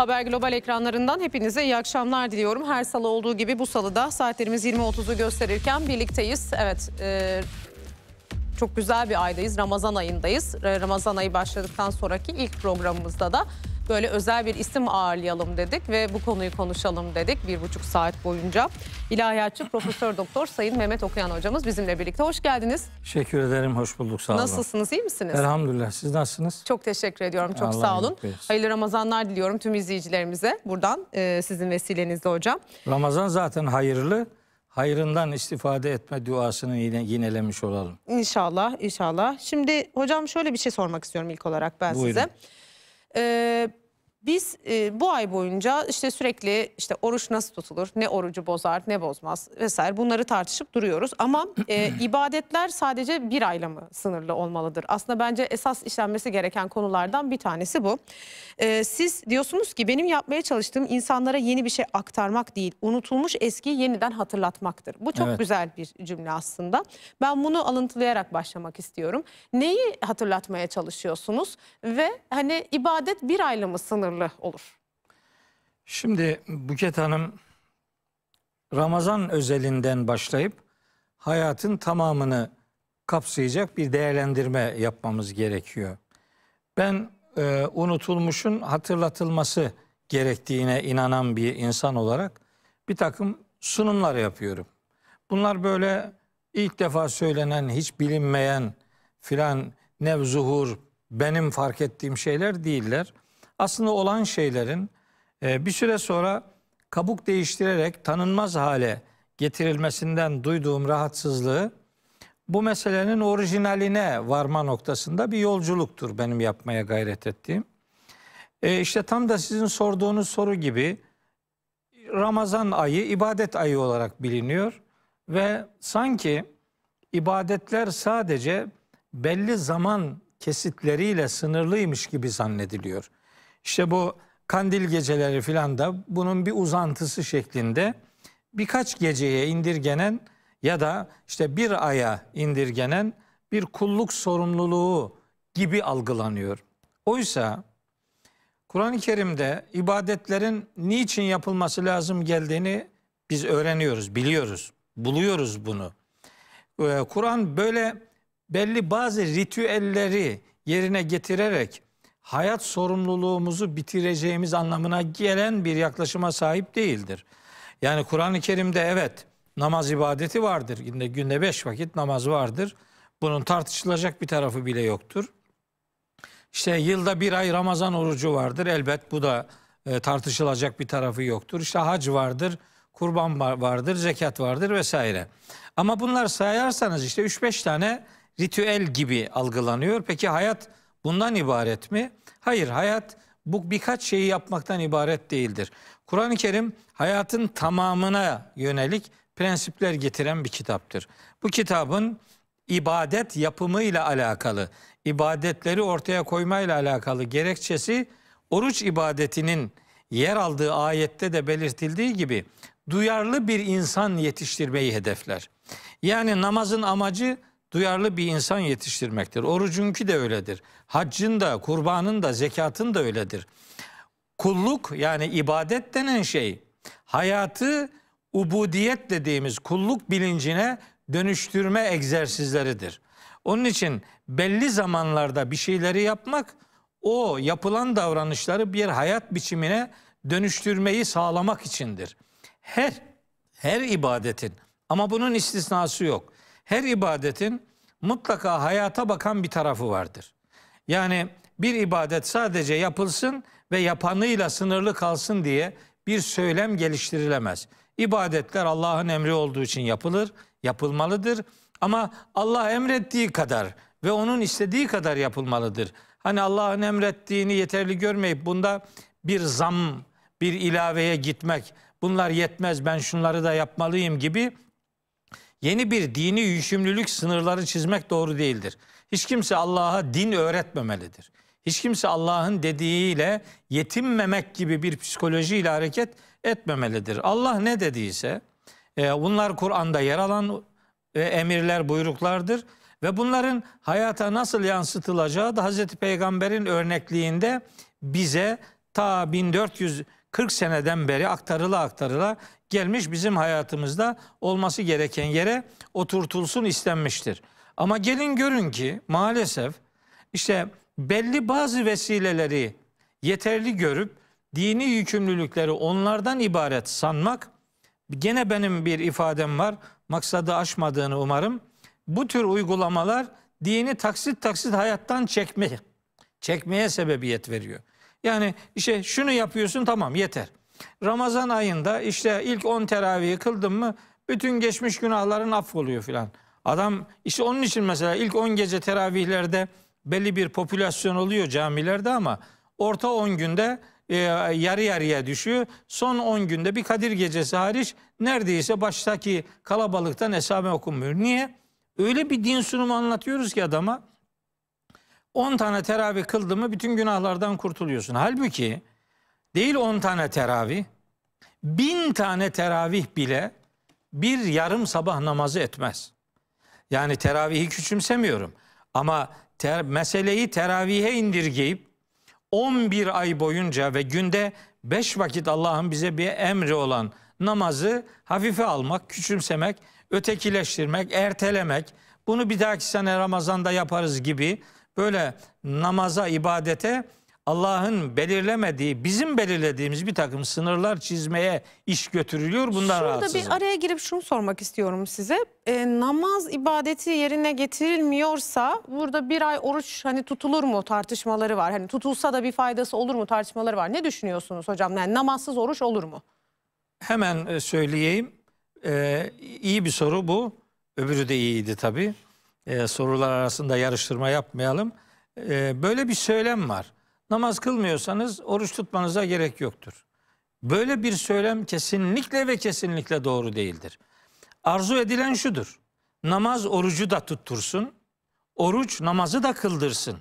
Haber Global ekranlarından hepinize iyi akşamlar diliyorum. Her salı olduğu gibi bu salıda saatlerimiz 20.30'u gösterirken birlikteyiz. Evet, e, çok güzel bir aydayız. Ramazan ayındayız. Ramazan ayı başladıktan sonraki ilk programımızda da böyle özel bir isim ağırlayalım dedik ve bu konuyu konuşalım dedik bir buçuk saat boyunca. İlahiyatçı Profesör Doktor Sayın Mehmet Okuyan hocamız bizimle birlikte. Hoş geldiniz. Teşekkür ederim, hoş bulduk. Sağ olun. Nasılsınız, iyi misiniz? Elhamdülillah, siz nasılsınız? Çok teşekkür ediyorum, çok Allah sağ olun. Hayırlı Ramazanlar diliyorum tüm izleyicilerimize buradan e, sizin vesilenizle hocam. Ramazan zaten hayırlı hayrından istifade etme duasını yine yinelemiş olalım. İnşallah, inşallah. Şimdi hocam şöyle bir şey sormak istiyorum ilk olarak ben Buyurun. size. Uh, Biz e, bu ay boyunca işte sürekli işte oruç nasıl tutulur, ne orucu bozar, ne bozmaz vesaire bunları tartışıp duruyoruz. Ama e, ibadetler sadece bir ayla mı sınırlı olmalıdır? Aslında bence esas işlenmesi gereken konulardan bir tanesi bu. E, siz diyorsunuz ki benim yapmaya çalıştığım insanlara yeni bir şey aktarmak değil, unutulmuş eskiyi yeniden hatırlatmaktır. Bu çok evet. güzel bir cümle aslında. Ben bunu alıntılayarak başlamak istiyorum. Neyi hatırlatmaya çalışıyorsunuz ve hani ibadet bir ayla mı sınırlı? başarılı olur? Şimdi Buket Hanım Ramazan özelinden başlayıp hayatın tamamını kapsayacak bir değerlendirme yapmamız gerekiyor. Ben e, unutulmuşun hatırlatılması gerektiğine inanan bir insan olarak bir takım sunumlar yapıyorum. Bunlar böyle ilk defa söylenen, hiç bilinmeyen filan nevzuhur, benim fark ettiğim şeyler değiller aslında olan şeylerin e, bir süre sonra kabuk değiştirerek tanınmaz hale getirilmesinden duyduğum rahatsızlığı bu meselenin orijinaline varma noktasında bir yolculuktur benim yapmaya gayret ettiğim. E işte tam da sizin sorduğunuz soru gibi Ramazan ayı ibadet ayı olarak biliniyor ve sanki ibadetler sadece belli zaman kesitleriyle sınırlıymış gibi zannediliyor. İşte bu kandil geceleri filan da bunun bir uzantısı şeklinde birkaç geceye indirgenen ya da işte bir aya indirgenen bir kulluk sorumluluğu gibi algılanıyor. Oysa Kur'an-ı Kerim'de ibadetlerin niçin yapılması lazım geldiğini biz öğreniyoruz, biliyoruz, buluyoruz bunu. Ee, Kur'an böyle belli bazı ritüelleri yerine getirerek hayat sorumluluğumuzu bitireceğimiz anlamına gelen bir yaklaşıma sahip değildir. Yani Kur'an-ı Kerim'de evet namaz ibadeti vardır. Günde, günde beş vakit namaz vardır. Bunun tartışılacak bir tarafı bile yoktur. İşte yılda bir ay Ramazan orucu vardır. Elbet bu da e, tartışılacak bir tarafı yoktur. İşte hac vardır, kurban vardır, zekat vardır vesaire. Ama bunlar sayarsanız işte 3-5 tane ritüel gibi algılanıyor. Peki hayat bundan ibaret mi? Hayır hayat bu birkaç şeyi yapmaktan ibaret değildir. Kur'an-ı Kerim hayatın tamamına yönelik prensipler getiren bir kitaptır. Bu kitabın ibadet yapımıyla alakalı, ibadetleri ortaya koymayla alakalı gerekçesi oruç ibadetinin yer aldığı ayette de belirtildiği gibi duyarlı bir insan yetiştirmeyi hedefler. Yani namazın amacı duyarlı bir insan yetiştirmektir. Orucunki de öyledir. Haccın da, kurbanın da, zekatın da öyledir. Kulluk yani ibadet denen şey hayatı ubudiyet dediğimiz kulluk bilincine dönüştürme egzersizleridir. Onun için belli zamanlarda bir şeyleri yapmak o yapılan davranışları bir hayat biçimine dönüştürmeyi sağlamak içindir. Her her ibadetin ama bunun istisnası yok her ibadetin mutlaka hayata bakan bir tarafı vardır. Yani bir ibadet sadece yapılsın ve yapanıyla sınırlı kalsın diye bir söylem geliştirilemez. İbadetler Allah'ın emri olduğu için yapılır, yapılmalıdır. Ama Allah emrettiği kadar ve onun istediği kadar yapılmalıdır. Hani Allah'ın emrettiğini yeterli görmeyip bunda bir zam, bir ilaveye gitmek, bunlar yetmez ben şunları da yapmalıyım gibi yeni bir dini yükümlülük sınırları çizmek doğru değildir. Hiç kimse Allah'a din öğretmemelidir. Hiç kimse Allah'ın dediğiyle yetinmemek gibi bir psikolojiyle hareket etmemelidir. Allah ne dediyse e, bunlar Kur'an'da yer alan e, emirler, buyruklardır ve bunların hayata nasıl yansıtılacağı da Hazreti Peygamber'in örnekliğinde bize ta 1400 40 seneden beri aktarıla aktarıla gelmiş bizim hayatımızda olması gereken yere oturtulsun istenmiştir. Ama gelin görün ki maalesef işte belli bazı vesileleri yeterli görüp dini yükümlülükleri onlardan ibaret sanmak gene benim bir ifadem var maksadı aşmadığını umarım. Bu tür uygulamalar dini taksit taksit hayattan çekme, çekmeye sebebiyet veriyor. Yani işte şunu yapıyorsun tamam yeter. Ramazan ayında işte ilk 10 teravihi kıldın mı bütün geçmiş günahların affoluyor filan. Adam işte onun için mesela ilk 10 gece teravihlerde belli bir popülasyon oluyor camilerde ama orta 10 günde e, yarı yarıya düşüyor. Son 10 günde bir Kadir gecesi hariç neredeyse baştaki kalabalıktan hesabı okunmuyor. Niye? Öyle bir din sunumu anlatıyoruz ki adama. 10 tane teravih kıldın mı bütün günahlardan kurtuluyorsun. Halbuki değil 10 tane teravih, bin tane teravih bile bir yarım sabah namazı etmez. Yani teravihi küçümsemiyorum. Ama ter, meseleyi teravihe indirgeyip 11 ay boyunca ve günde 5 vakit Allah'ın bize bir emri olan namazı hafife almak, küçümsemek, ötekileştirmek, ertelemek, bunu bir dahaki sene Ramazan'da yaparız gibi böyle namaza, ibadete Allah'ın belirlemediği, bizim belirlediğimiz bir takım sınırlar çizmeye iş götürülüyor. Bundan Şurada rahatsızım. bir araya girip şunu sormak istiyorum size. E, namaz ibadeti yerine getirilmiyorsa burada bir ay oruç hani tutulur mu tartışmaları var. Hani tutulsa da bir faydası olur mu tartışmaları var. Ne düşünüyorsunuz hocam? Yani namazsız oruç olur mu? Hemen e, söyleyeyim. E, iyi bir soru bu. Öbürü de iyiydi tabii e, sorular arasında yarıştırma yapmayalım. E, böyle bir söylem var. Namaz kılmıyorsanız oruç tutmanıza gerek yoktur. Böyle bir söylem kesinlikle ve kesinlikle doğru değildir. Arzu edilen şudur. Namaz orucu da tuttursun, oruç namazı da kıldırsın.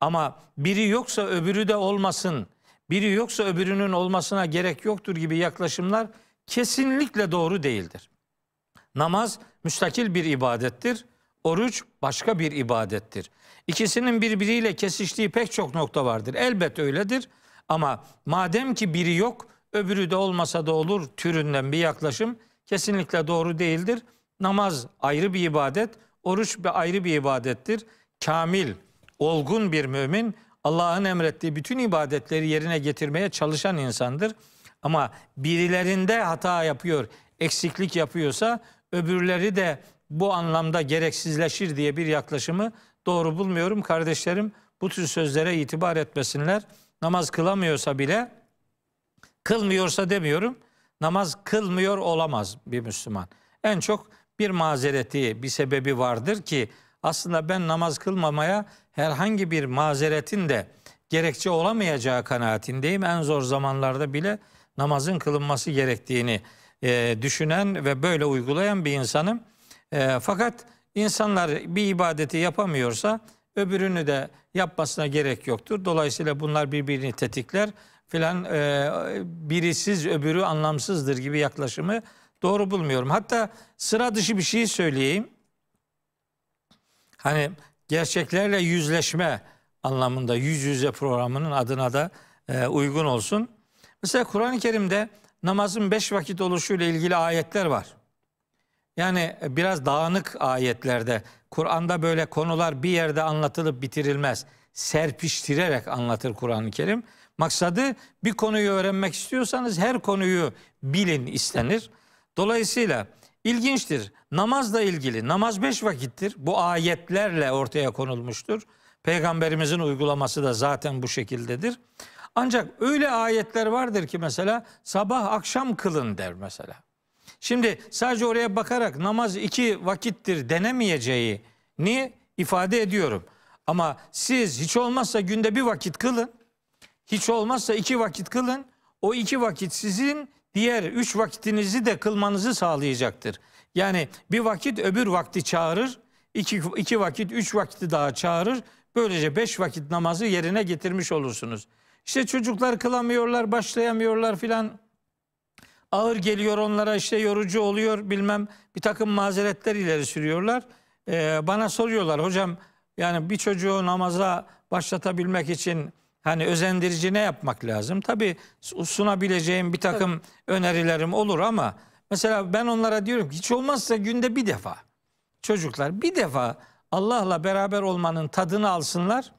Ama biri yoksa öbürü de olmasın, biri yoksa öbürünün olmasına gerek yoktur gibi yaklaşımlar kesinlikle doğru değildir. Namaz müstakil bir ibadettir Oruç başka bir ibadettir. İkisinin birbiriyle kesiştiği pek çok nokta vardır. Elbet öyledir ama madem ki biri yok öbürü de olmasa da olur türünden bir yaklaşım kesinlikle doğru değildir. Namaz ayrı bir ibadet, oruç bir ayrı bir ibadettir. Kamil, olgun bir mümin Allah'ın emrettiği bütün ibadetleri yerine getirmeye çalışan insandır. Ama birilerinde hata yapıyor, eksiklik yapıyorsa öbürleri de bu anlamda gereksizleşir diye bir yaklaşımı doğru bulmuyorum. Kardeşlerim bu tür sözlere itibar etmesinler. Namaz kılamıyorsa bile kılmıyorsa demiyorum. Namaz kılmıyor olamaz bir Müslüman. En çok bir mazereti, bir sebebi vardır ki aslında ben namaz kılmamaya herhangi bir mazeretin de gerekçe olamayacağı kanaatindeyim. En zor zamanlarda bile namazın kılınması gerektiğini e, düşünen ve böyle uygulayan bir insanım. E, fakat insanlar bir ibadeti yapamıyorsa öbürünü de yapmasına gerek yoktur. Dolayısıyla bunlar birbirini tetikler filan e, ee, birisiz öbürü anlamsızdır gibi yaklaşımı doğru bulmuyorum. Hatta sıra dışı bir şey söyleyeyim. Hani gerçeklerle yüzleşme anlamında yüz yüze programının adına da e, uygun olsun. Mesela Kur'an-ı Kerim'de namazın beş vakit oluşuyla ilgili ayetler var. Yani e, biraz dağınık ayetlerde. Kur'an'da böyle konular bir yerde anlatılıp bitirilmez. Serpiştirerek anlatır Kur'an-ı Kerim. Maksadı bir konuyu öğrenmek istiyorsanız her konuyu bilin istenir. Dolayısıyla ilginçtir. Namazla ilgili namaz beş vakittir. Bu ayetlerle ortaya konulmuştur. Peygamberimizin uygulaması da zaten bu şekildedir. Ancak öyle ayetler vardır ki mesela sabah akşam kılın der mesela. Şimdi sadece oraya bakarak namaz iki vakittir denemeyeceği ni ifade ediyorum. Ama siz hiç olmazsa günde bir vakit kılın. Hiç olmazsa iki vakit kılın. O iki vakit sizin diğer üç vakitinizi de kılmanızı sağlayacaktır. Yani bir vakit öbür vakti çağırır. iki, iki vakit üç vakti daha çağırır. Böylece beş vakit namazı yerine getirmiş olursunuz. İşte çocuklar kılamıyorlar, başlayamıyorlar filan ağır geliyor onlara işte yorucu oluyor bilmem bir takım mazeretler ileri sürüyorlar. Ee, bana soruyorlar hocam yani bir çocuğu namaza başlatabilmek için hani özendirici ne yapmak lazım? Tabii sunabileceğim bir takım Tabii. önerilerim olur ama mesela ben onlara diyorum ki hiç olmazsa günde bir defa çocuklar bir defa Allah'la beraber olmanın tadını alsınlar.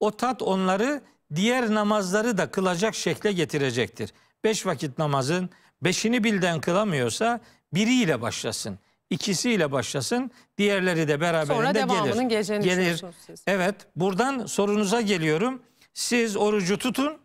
O tat onları diğer namazları da kılacak şekle getirecektir. Beş vakit namazın beşini bilden kılamıyorsa biriyle başlasın. ikisiyle başlasın. Diğerleri de beraberinde Sonra devamının gelir. geleceğini Siz. Evet buradan sorunuza geliyorum. Siz orucu tutun.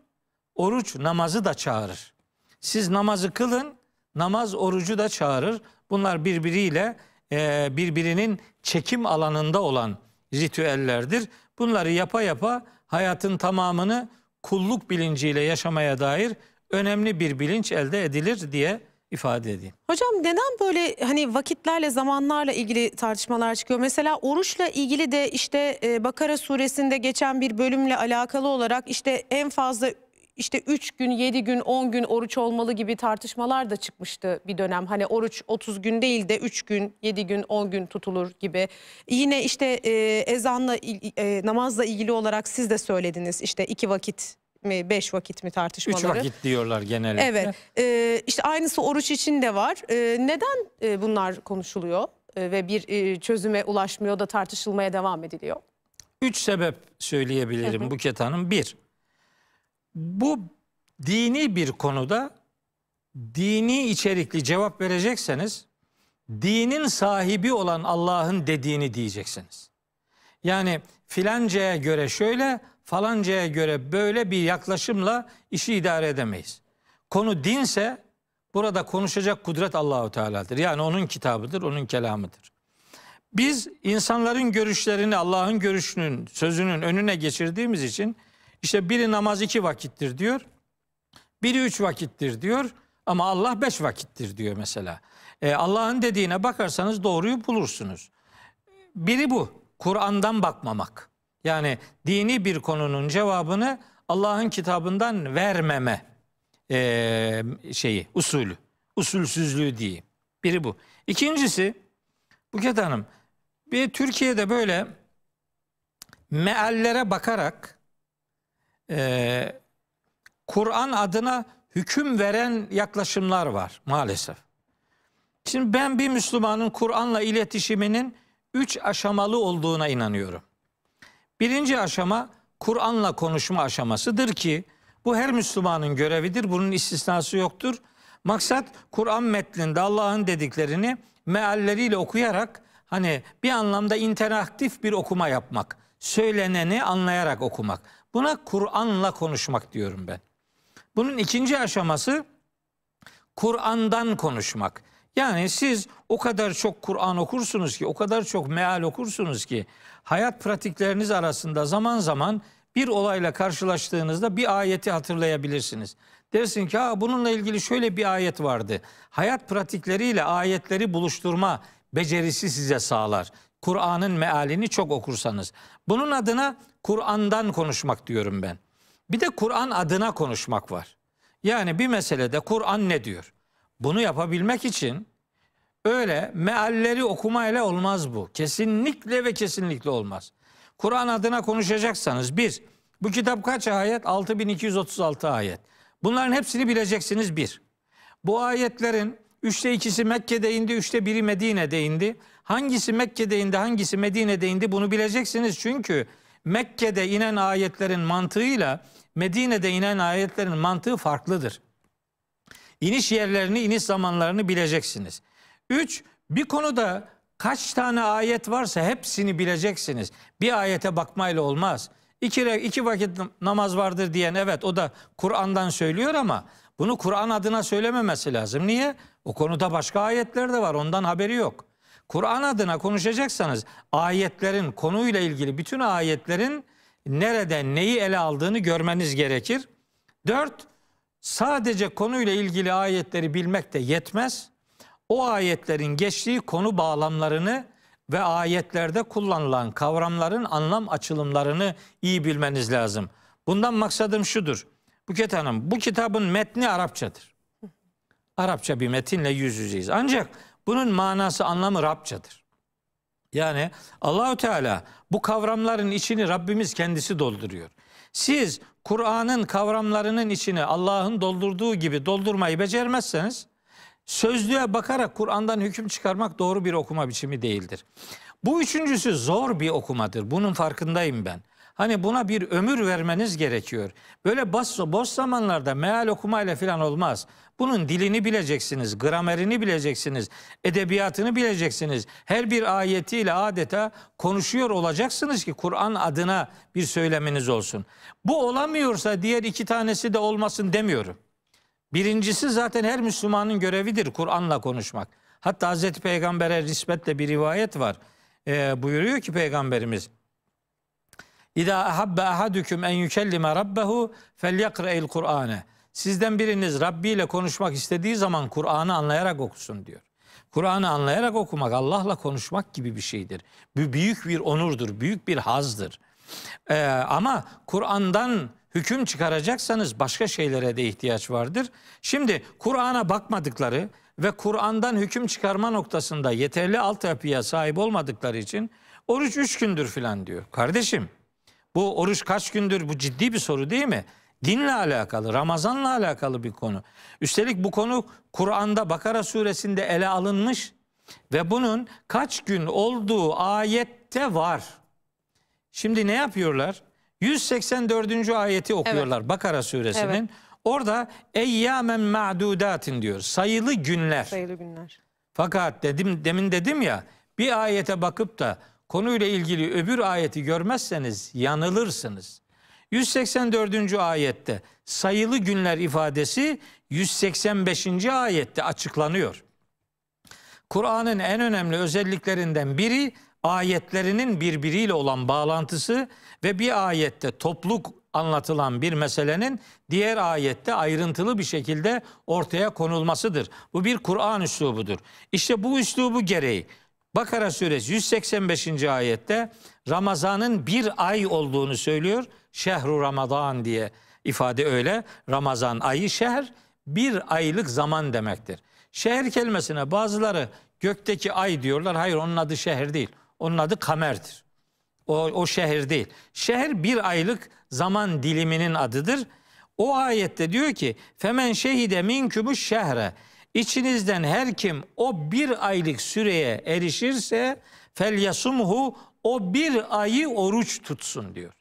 Oruç namazı da çağırır. Siz namazı kılın. Namaz orucu da çağırır. Bunlar birbiriyle e, birbirinin çekim alanında olan ritüellerdir. Bunları yapa yapa hayatın tamamını kulluk bilinciyle yaşamaya dair önemli bir bilinç elde edilir diye ifade edeyim. Hocam neden böyle hani vakitlerle zamanlarla ilgili tartışmalar çıkıyor? Mesela oruçla ilgili de işte e, Bakara suresinde geçen bir bölümle alakalı olarak işte en fazla işte 3 gün, 7 gün, 10 gün oruç olmalı gibi tartışmalar da çıkmıştı bir dönem. Hani oruç 30 gün değil de 3 gün, 7 gün, 10 gün tutulur gibi. Yine işte e, ezanla, e, namazla ilgili olarak siz de söylediniz işte iki vakit mi beş vakit mi tartışmaları? üç vakit diyorlar genelde. Evet e, işte aynısı oruç için de var. Ee, e, neden bunlar konuşuluyor ee, ve bir e, çözüme ulaşmıyor da tartışılmaya devam ediliyor? Üç sebep söyleyebilirim Buket Hanım. Bir, bu dini bir konuda dini içerikli cevap verecekseniz dinin sahibi olan Allah'ın dediğini diyeceksiniz. Yani filancaya göre şöyle, falancaya göre böyle bir yaklaşımla işi idare edemeyiz. Konu dinse burada konuşacak kudret Allahu Teala'dır. Yani onun kitabıdır, onun kelamıdır. Biz insanların görüşlerini Allah'ın görüşünün, sözünün önüne geçirdiğimiz için işte biri namaz iki vakittir diyor, biri üç vakittir diyor ama Allah beş vakittir diyor mesela. E, Allah'ın dediğine bakarsanız doğruyu bulursunuz. Biri bu, Kur'an'dan bakmamak. Yani dini bir konunun cevabını Allah'ın kitabından vermeme e, şeyi, usulü, usulsüzlüğü diye Biri bu. İkincisi Buket Hanım, bir Türkiye'de böyle meallere bakarak e, Kur'an adına hüküm veren yaklaşımlar var maalesef. Şimdi ben bir Müslümanın Kur'an'la iletişiminin üç aşamalı olduğuna inanıyorum. Birinci aşama Kur'an'la konuşma aşamasıdır ki bu her Müslümanın görevidir. Bunun istisnası yoktur. Maksat Kur'an metninde Allah'ın dediklerini mealleriyle okuyarak hani bir anlamda interaktif bir okuma yapmak. Söyleneni anlayarak okumak. Buna Kur'an'la konuşmak diyorum ben. Bunun ikinci aşaması Kur'an'dan konuşmak. Yani siz o kadar çok Kur'an okursunuz ki, o kadar çok meal okursunuz ki, hayat pratikleriniz arasında zaman zaman bir olayla karşılaştığınızda bir ayeti hatırlayabilirsiniz. Dersin ki ha bununla ilgili şöyle bir ayet vardı. Hayat pratikleriyle ayetleri buluşturma becerisi size sağlar. Kur'an'ın mealini çok okursanız. Bunun adına Kur'an'dan konuşmak diyorum ben. Bir de Kur'an adına konuşmak var. Yani bir meselede Kur'an ne diyor? Bunu yapabilmek için öyle mealleri okumayla olmaz bu. Kesinlikle ve kesinlikle olmaz. Kur'an adına konuşacaksanız bir, bu kitap kaç ayet? 6236 ayet. Bunların hepsini bileceksiniz bir. Bu ayetlerin üçte ikisi Mekke'de indi, üçte biri Medine'de indi. Hangisi Mekke'de indi, hangisi Medine'de indi bunu bileceksiniz. Çünkü Mekke'de inen ayetlerin mantığıyla Medine'de inen ayetlerin mantığı farklıdır. İniş yerlerini, iniş zamanlarını bileceksiniz. Üç, bir konuda kaç tane ayet varsa hepsini bileceksiniz. Bir ayete bakmayla olmaz. İki, iki vakit namaz vardır diyen evet o da Kur'an'dan söylüyor ama bunu Kur'an adına söylememesi lazım. Niye? O konuda başka ayetler de var ondan haberi yok. Kur'an adına konuşacaksanız ayetlerin konuyla ilgili bütün ayetlerin nereden neyi ele aldığını görmeniz gerekir. Dört, sadece konuyla ilgili ayetleri bilmek de yetmez. O ayetlerin geçtiği konu bağlamlarını ve ayetlerde kullanılan kavramların anlam açılımlarını iyi bilmeniz lazım. Bundan maksadım şudur. Buket Hanım, bu kitabın metni Arapçadır. Arapça bir metinle yüz yüzeyiz. Ancak bunun manası anlamı Rabçadır. Yani Allahü Teala bu kavramların içini Rabbimiz kendisi dolduruyor. Siz Kur'an'ın kavramlarının içine Allah'ın doldurduğu gibi doldurmayı becermezseniz sözlüğe bakarak Kur'an'dan hüküm çıkarmak doğru bir okuma biçimi değildir. Bu üçüncüsü zor bir okumadır. Bunun farkındayım ben. Hani buna bir ömür vermeniz gerekiyor. Böyle bas, boş zamanlarda meal okumayla falan olmaz. Bunun dilini bileceksiniz, gramerini bileceksiniz, edebiyatını bileceksiniz. Her bir ayetiyle adeta konuşuyor olacaksınız ki Kur'an adına bir söyleminiz olsun. Bu olamıyorsa diğer iki tanesi de olmasın demiyorum. Birincisi zaten her Müslümanın görevidir Kur'an'la konuşmak. Hatta Hazreti Peygamber'e nispetle bir rivayet var. Ee, buyuruyor ki Peygamberimiz İza ahabbe ahadüküm en yükellime rabbehu felyakre'il Kur'ane. Sizden biriniz Rabbi ile konuşmak istediği zaman Kur'an'ı anlayarak okusun diyor. Kur'an'ı anlayarak okumak Allah'la konuşmak gibi bir şeydir. büyük bir onurdur, büyük bir hazdır. Ee, ama Kur'an'dan hüküm çıkaracaksanız başka şeylere de ihtiyaç vardır. Şimdi Kur'an'a bakmadıkları ve Kur'an'dan hüküm çıkarma noktasında yeterli altyapıya sahip olmadıkları için oruç üç gündür filan diyor. Kardeşim bu oruç kaç gündür? Bu ciddi bir soru değil mi? Dinle alakalı, Ramazan'la alakalı bir konu. Üstelik bu konu Kur'an'da Bakara suresinde ele alınmış ve bunun kaç gün olduğu ayette var. Şimdi ne yapıyorlar? 184. ayeti okuyorlar evet. Bakara suresinin. Evet. Orada eyyamen ma'dudatin diyor. Sayılı günler. Sayılı günler. Fakat dedim demin dedim ya bir ayete bakıp da konuyla ilgili öbür ayeti görmezseniz yanılırsınız. 184. ayette sayılı günler ifadesi 185. ayette açıklanıyor. Kur'an'ın en önemli özelliklerinden biri ayetlerinin birbiriyle olan bağlantısı ve bir ayette topluk anlatılan bir meselenin diğer ayette ayrıntılı bir şekilde ortaya konulmasıdır. Bu bir Kur'an üslubudur. İşte bu üslubu gereği Bakara suresi 185. ayette Ramazan'ın bir ay olduğunu söylüyor. Şehru Ramazan diye ifade öyle. Ramazan ayı şehr bir aylık zaman demektir. Şehir kelimesine bazıları gökteki ay diyorlar. Hayır onun adı şehir değil. Onun adı kamerdir. O, o şehir değil. Şehir bir aylık zaman diliminin adıdır. O ayette diyor ki femen şehide minkümüş şehre İçinizden her kim o bir aylık süreye erişirse felyasumhu o bir ayı oruç tutsun diyor.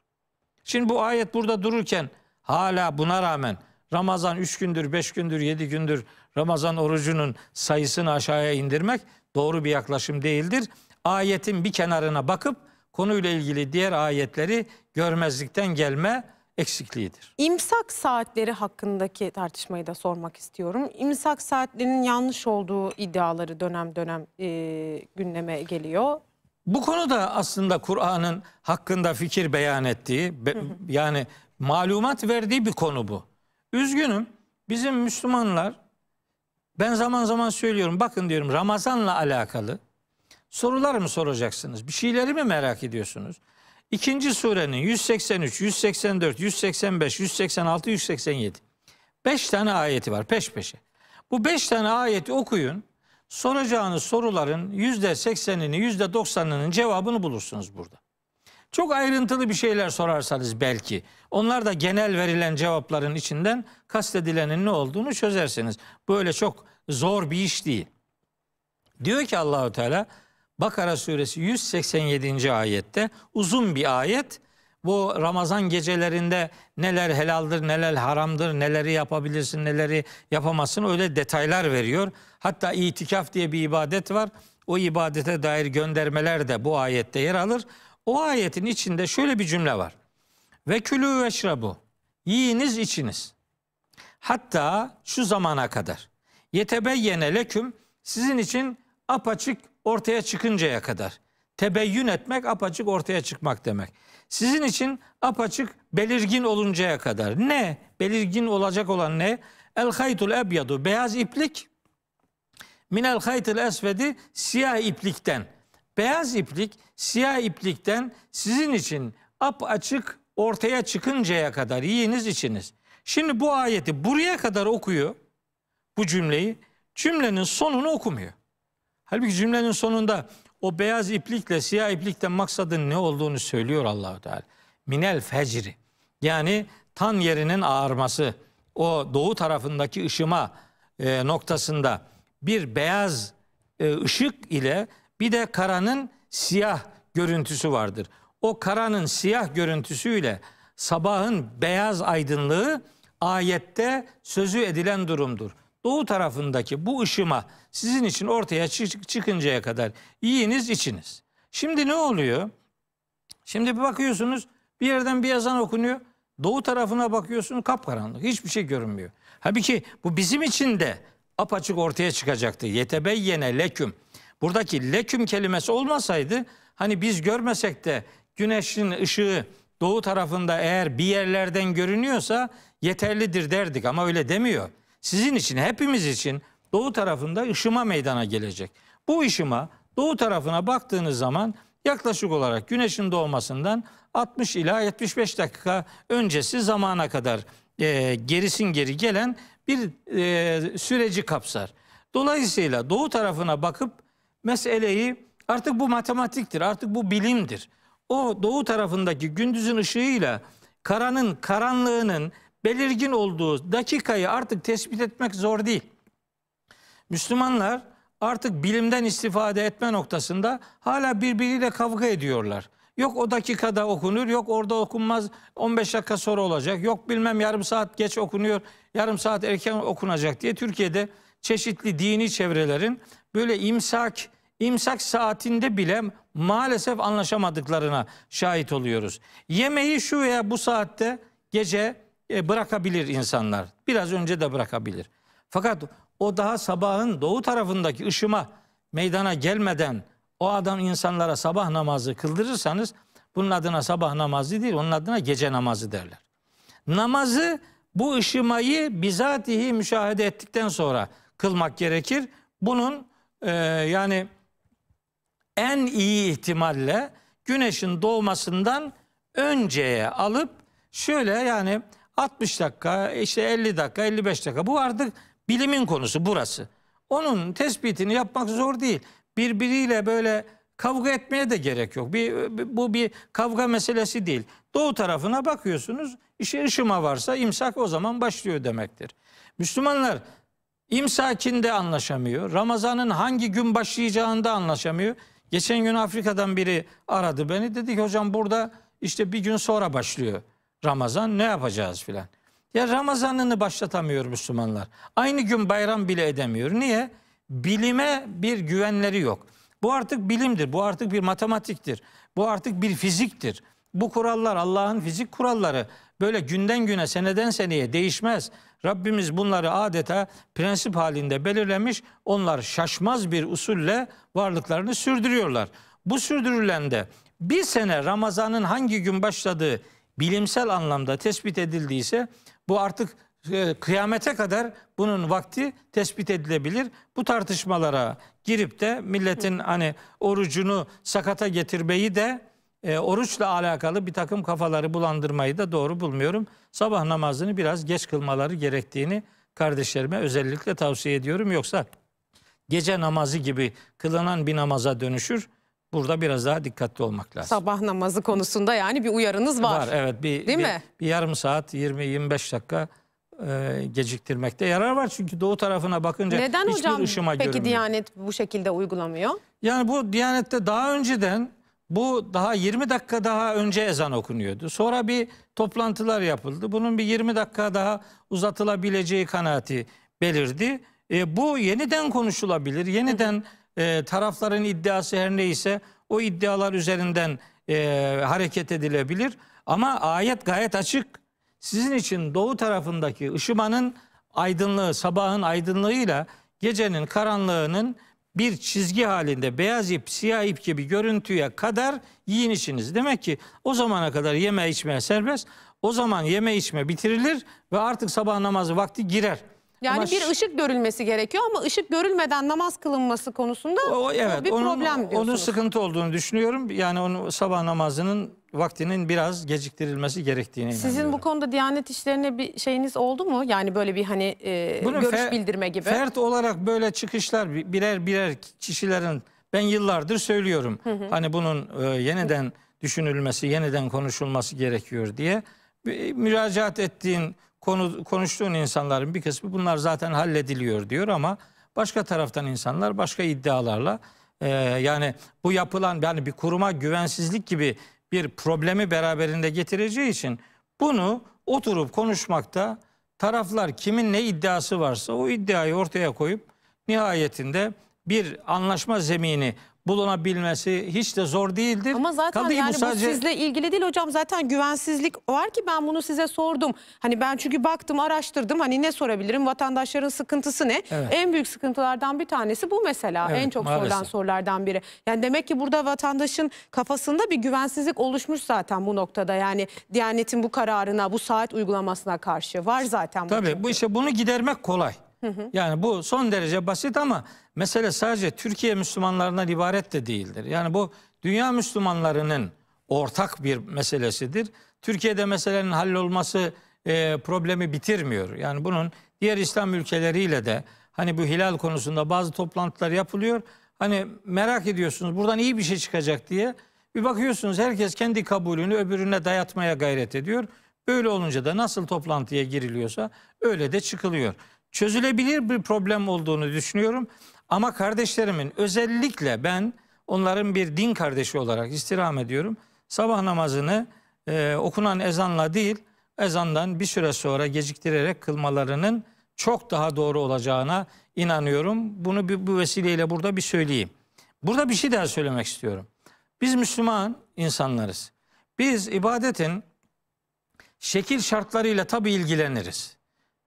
Şimdi bu ayet burada dururken hala buna rağmen Ramazan üç gündür, beş gündür, yedi gündür Ramazan orucunun sayısını aşağıya indirmek doğru bir yaklaşım değildir. Ayetin bir kenarına bakıp konuyla ilgili diğer ayetleri görmezlikten gelme eksikliğidir. İmsak saatleri hakkındaki tartışmayı da sormak istiyorum. İmsak saatlerinin yanlış olduğu iddiaları dönem dönem e, gündeme geliyor. Bu konuda aslında Kur'an'ın hakkında fikir beyan ettiği, be, yani malumat verdiği bir konu bu. Üzgünüm bizim Müslümanlar, ben zaman zaman söylüyorum, bakın diyorum Ramazan'la alakalı sorular mı soracaksınız, bir şeyleri mi merak ediyorsunuz? İkinci surenin 183, 184, 185, 186, 187. beş tane ayeti var peş peşe. Bu beş tane ayeti okuyun. Soracağınız soruların yüzde %80'ini, %90'ının cevabını bulursunuz burada. Çok ayrıntılı bir şeyler sorarsanız belki. Onlar da genel verilen cevapların içinden kastedilenin ne olduğunu çözersiniz. Böyle çok zor bir iş değil. Diyor ki Allahu Teala Bakara suresi 187. ayette uzun bir ayet. Bu Ramazan gecelerinde neler helaldir, neler haramdır, neleri yapabilirsin, neleri yapamazsın öyle detaylar veriyor. Hatta itikaf diye bir ibadet var. O ibadete dair göndermeler de bu ayette yer alır. O ayetin içinde şöyle bir cümle var. Ve külü ve şrabu. Yiyiniz içiniz. Hatta şu zamana kadar. Yetebeyyene leküm sizin için apaçık ortaya çıkıncaya kadar. Tebeyyün etmek apaçık ortaya çıkmak demek. Sizin için apaçık belirgin oluncaya kadar. Ne? Belirgin olacak olan ne? El haytul ebyadu beyaz iplik. Minel haytul esvedi siyah iplikten. Beyaz iplik siyah iplikten sizin için apaçık ortaya çıkıncaya kadar yiyiniz içiniz. Şimdi bu ayeti buraya kadar okuyor bu cümleyi. Cümlenin sonunu okumuyor. Halbuki cümlenin sonunda o beyaz iplikle siyah iplikten maksadın ne olduğunu söylüyor Allahu Teala. Minel fecri. Yani tan yerinin ağarması, o doğu tarafındaki ışıma e, noktasında bir beyaz e, ışık ile bir de karanın siyah görüntüsü vardır. O karanın siyah görüntüsüyle sabahın beyaz aydınlığı ayette sözü edilen durumdur doğu tarafındaki bu ışıma sizin için ortaya çıkıncaya kadar yiyiniz içiniz. Şimdi ne oluyor? Şimdi bir bakıyorsunuz bir yerden bir yazan okunuyor. Doğu tarafına bakıyorsun kapkaranlık. Hiçbir şey görünmüyor. Halbuki bu bizim için de apaçık ortaya çıkacaktı. Yetebeyyene leküm. Buradaki leküm kelimesi olmasaydı hani biz görmesek de güneşin ışığı doğu tarafında eğer bir yerlerden görünüyorsa yeterlidir derdik ama öyle demiyor sizin için, hepimiz için doğu tarafında ışıma meydana gelecek. Bu ışıma doğu tarafına baktığınız zaman yaklaşık olarak güneşin doğmasından 60 ila 75 dakika öncesi zamana kadar e, gerisin geri gelen bir e, süreci kapsar. Dolayısıyla doğu tarafına bakıp meseleyi artık bu matematiktir, artık bu bilimdir. O doğu tarafındaki gündüzün ışığıyla karanın, karanlığının belirgin olduğu dakikayı artık tespit etmek zor değil. Müslümanlar artık bilimden istifade etme noktasında hala birbiriyle kavga ediyorlar. Yok o dakikada okunur, yok orada okunmaz, 15 dakika sonra olacak, yok bilmem yarım saat geç okunuyor, yarım saat erken okunacak diye Türkiye'de çeşitli dini çevrelerin böyle imsak, imsak saatinde bile maalesef anlaşamadıklarına şahit oluyoruz. Yemeği şu veya bu saatte gece e, bırakabilir insanlar. Biraz önce de bırakabilir. Fakat o daha sabahın doğu tarafındaki ışıma meydana gelmeden o adam insanlara sabah namazı kıldırırsanız bunun adına sabah namazı değil onun adına gece namazı derler. Namazı bu ışımayı bizatihi müşahede ettikten sonra kılmak gerekir. Bunun e, yani en iyi ihtimalle güneşin doğmasından önceye alıp şöyle yani 60 dakika, işte 50 dakika, 55 dakika. Bu artık bilimin konusu burası. Onun tespitini yapmak zor değil. Birbiriyle böyle kavga etmeye de gerek yok. Bir, bu bir kavga meselesi değil. Doğu tarafına bakıyorsunuz, işe ışıma varsa imsak o zaman başlıyor demektir. Müslümanlar imsakinde anlaşamıyor. Ramazan'ın hangi gün başlayacağında anlaşamıyor. Geçen gün Afrika'dan biri aradı beni. Dedi ki hocam burada işte bir gün sonra başlıyor. Ramazan ne yapacağız filan. Ya Ramazan'ını başlatamıyor Müslümanlar. Aynı gün bayram bile edemiyor. Niye? Bilime bir güvenleri yok. Bu artık bilimdir, bu artık bir matematiktir, bu artık bir fiziktir. Bu kurallar Allah'ın fizik kuralları böyle günden güne, seneden seneye değişmez. Rabbimiz bunları adeta prensip halinde belirlemiş. Onlar şaşmaz bir usulle varlıklarını sürdürüyorlar. Bu sürdürülende bir sene Ramazan'ın hangi gün başladığı bilimsel anlamda tespit edildiyse bu artık e, kıyamete kadar bunun vakti tespit edilebilir. Bu tartışmalara girip de milletin hani orucunu sakata getirmeyi de e, oruçla alakalı bir takım kafaları bulandırmayı da doğru bulmuyorum. Sabah namazını biraz geç kılmaları gerektiğini kardeşlerime özellikle tavsiye ediyorum. Yoksa gece namazı gibi kılınan bir namaza dönüşür. Burada biraz daha dikkatli olmak lazım. Sabah namazı konusunda yani bir uyarınız var. Var evet. Bir, Değil bir, mi? Bir yarım saat 20-25 dakika e, geciktirmekte yarar var. Çünkü doğu tarafına bakınca Neden hiçbir hocam, ışıma peki Diyanet bu şekilde uygulamıyor? Yani bu Diyanet'te daha önceden bu daha 20 dakika daha önce ezan okunuyordu. Sonra bir toplantılar yapıldı. Bunun bir 20 dakika daha uzatılabileceği kanaati belirdi. E, bu yeniden konuşulabilir, yeniden... Hı hı e, tarafların iddiası her neyse o iddialar üzerinden e, hareket edilebilir. Ama ayet gayet açık. Sizin için doğu tarafındaki ışımanın aydınlığı, sabahın aydınlığıyla gecenin karanlığının bir çizgi halinde beyaz ip, siyah ip gibi görüntüye kadar yiyin içiniz. Demek ki o zamana kadar yeme içmeye serbest. O zaman yeme içme bitirilir ve artık sabah namazı vakti girer. Yani Ama bir ışık görülmesi gerekiyor ama ışık görülmeden namaz kılınması konusunda o, evet, bir onun, problem diyorsunuz. Onun sıkıntı olduğunu düşünüyorum. Yani onu sabah namazının vaktinin biraz geciktirilmesi gerektiğini Sizin bu konuda Diyanet işlerine bir şeyiniz oldu mu? Yani böyle bir hani e, görüş fer, bildirme gibi. Fert olarak böyle çıkışlar birer birer kişilerin ben yıllardır söylüyorum. Hı hı. Hani bunun e, yeniden düşünülmesi, yeniden konuşulması gerekiyor diye. Bir, müracaat ettiğin konu, konuştuğun insanların bir kısmı bunlar zaten hallediliyor diyor ama başka taraftan insanlar başka iddialarla e, yani bu yapılan yani bir kuruma güvensizlik gibi bir problemi beraberinde getireceği için bunu oturup konuşmakta taraflar kimin ne iddiası varsa o iddiayı ortaya koyup nihayetinde bir anlaşma zemini bulunabilmesi hiç de zor değildir. Ama zaten Kaldı yani bu, sadece... bu sizle ilgili değil hocam zaten güvensizlik var ki ben bunu size sordum. Hani ben çünkü baktım araştırdım hani ne sorabilirim vatandaşların sıkıntısı ne? Evet. En büyük sıkıntılardan bir tanesi bu mesela evet, en çok maalesef. sorulan sorulardan biri. Yani demek ki burada vatandaşın kafasında bir güvensizlik oluşmuş zaten bu noktada yani Diyanet'in bu kararına bu saat uygulamasına karşı var zaten. Bu Tabii bu işte bunu gidermek kolay. Hı hı. Yani bu son derece basit ama mesele sadece Türkiye Müslümanlarından ibaret de değildir. Yani bu dünya Müslümanlarının ortak bir meselesidir. Türkiye'de meselenin hallolması e, problemi bitirmiyor. Yani bunun diğer İslam ülkeleriyle de hani bu hilal konusunda bazı toplantılar yapılıyor. Hani merak ediyorsunuz buradan iyi bir şey çıkacak diye. Bir bakıyorsunuz herkes kendi kabulünü öbürüne dayatmaya gayret ediyor. Böyle olunca da nasıl toplantıya giriliyorsa öyle de çıkılıyor çözülebilir bir problem olduğunu düşünüyorum. Ama kardeşlerimin özellikle ben onların bir din kardeşi olarak istirham ediyorum. Sabah namazını e, okunan ezanla değil ezandan bir süre sonra geciktirerek kılmalarının çok daha doğru olacağına inanıyorum. Bunu bir, bu vesileyle burada bir söyleyeyim. Burada bir şey daha söylemek istiyorum. Biz Müslüman insanlarız. Biz ibadetin şekil şartlarıyla tabii ilgileniriz.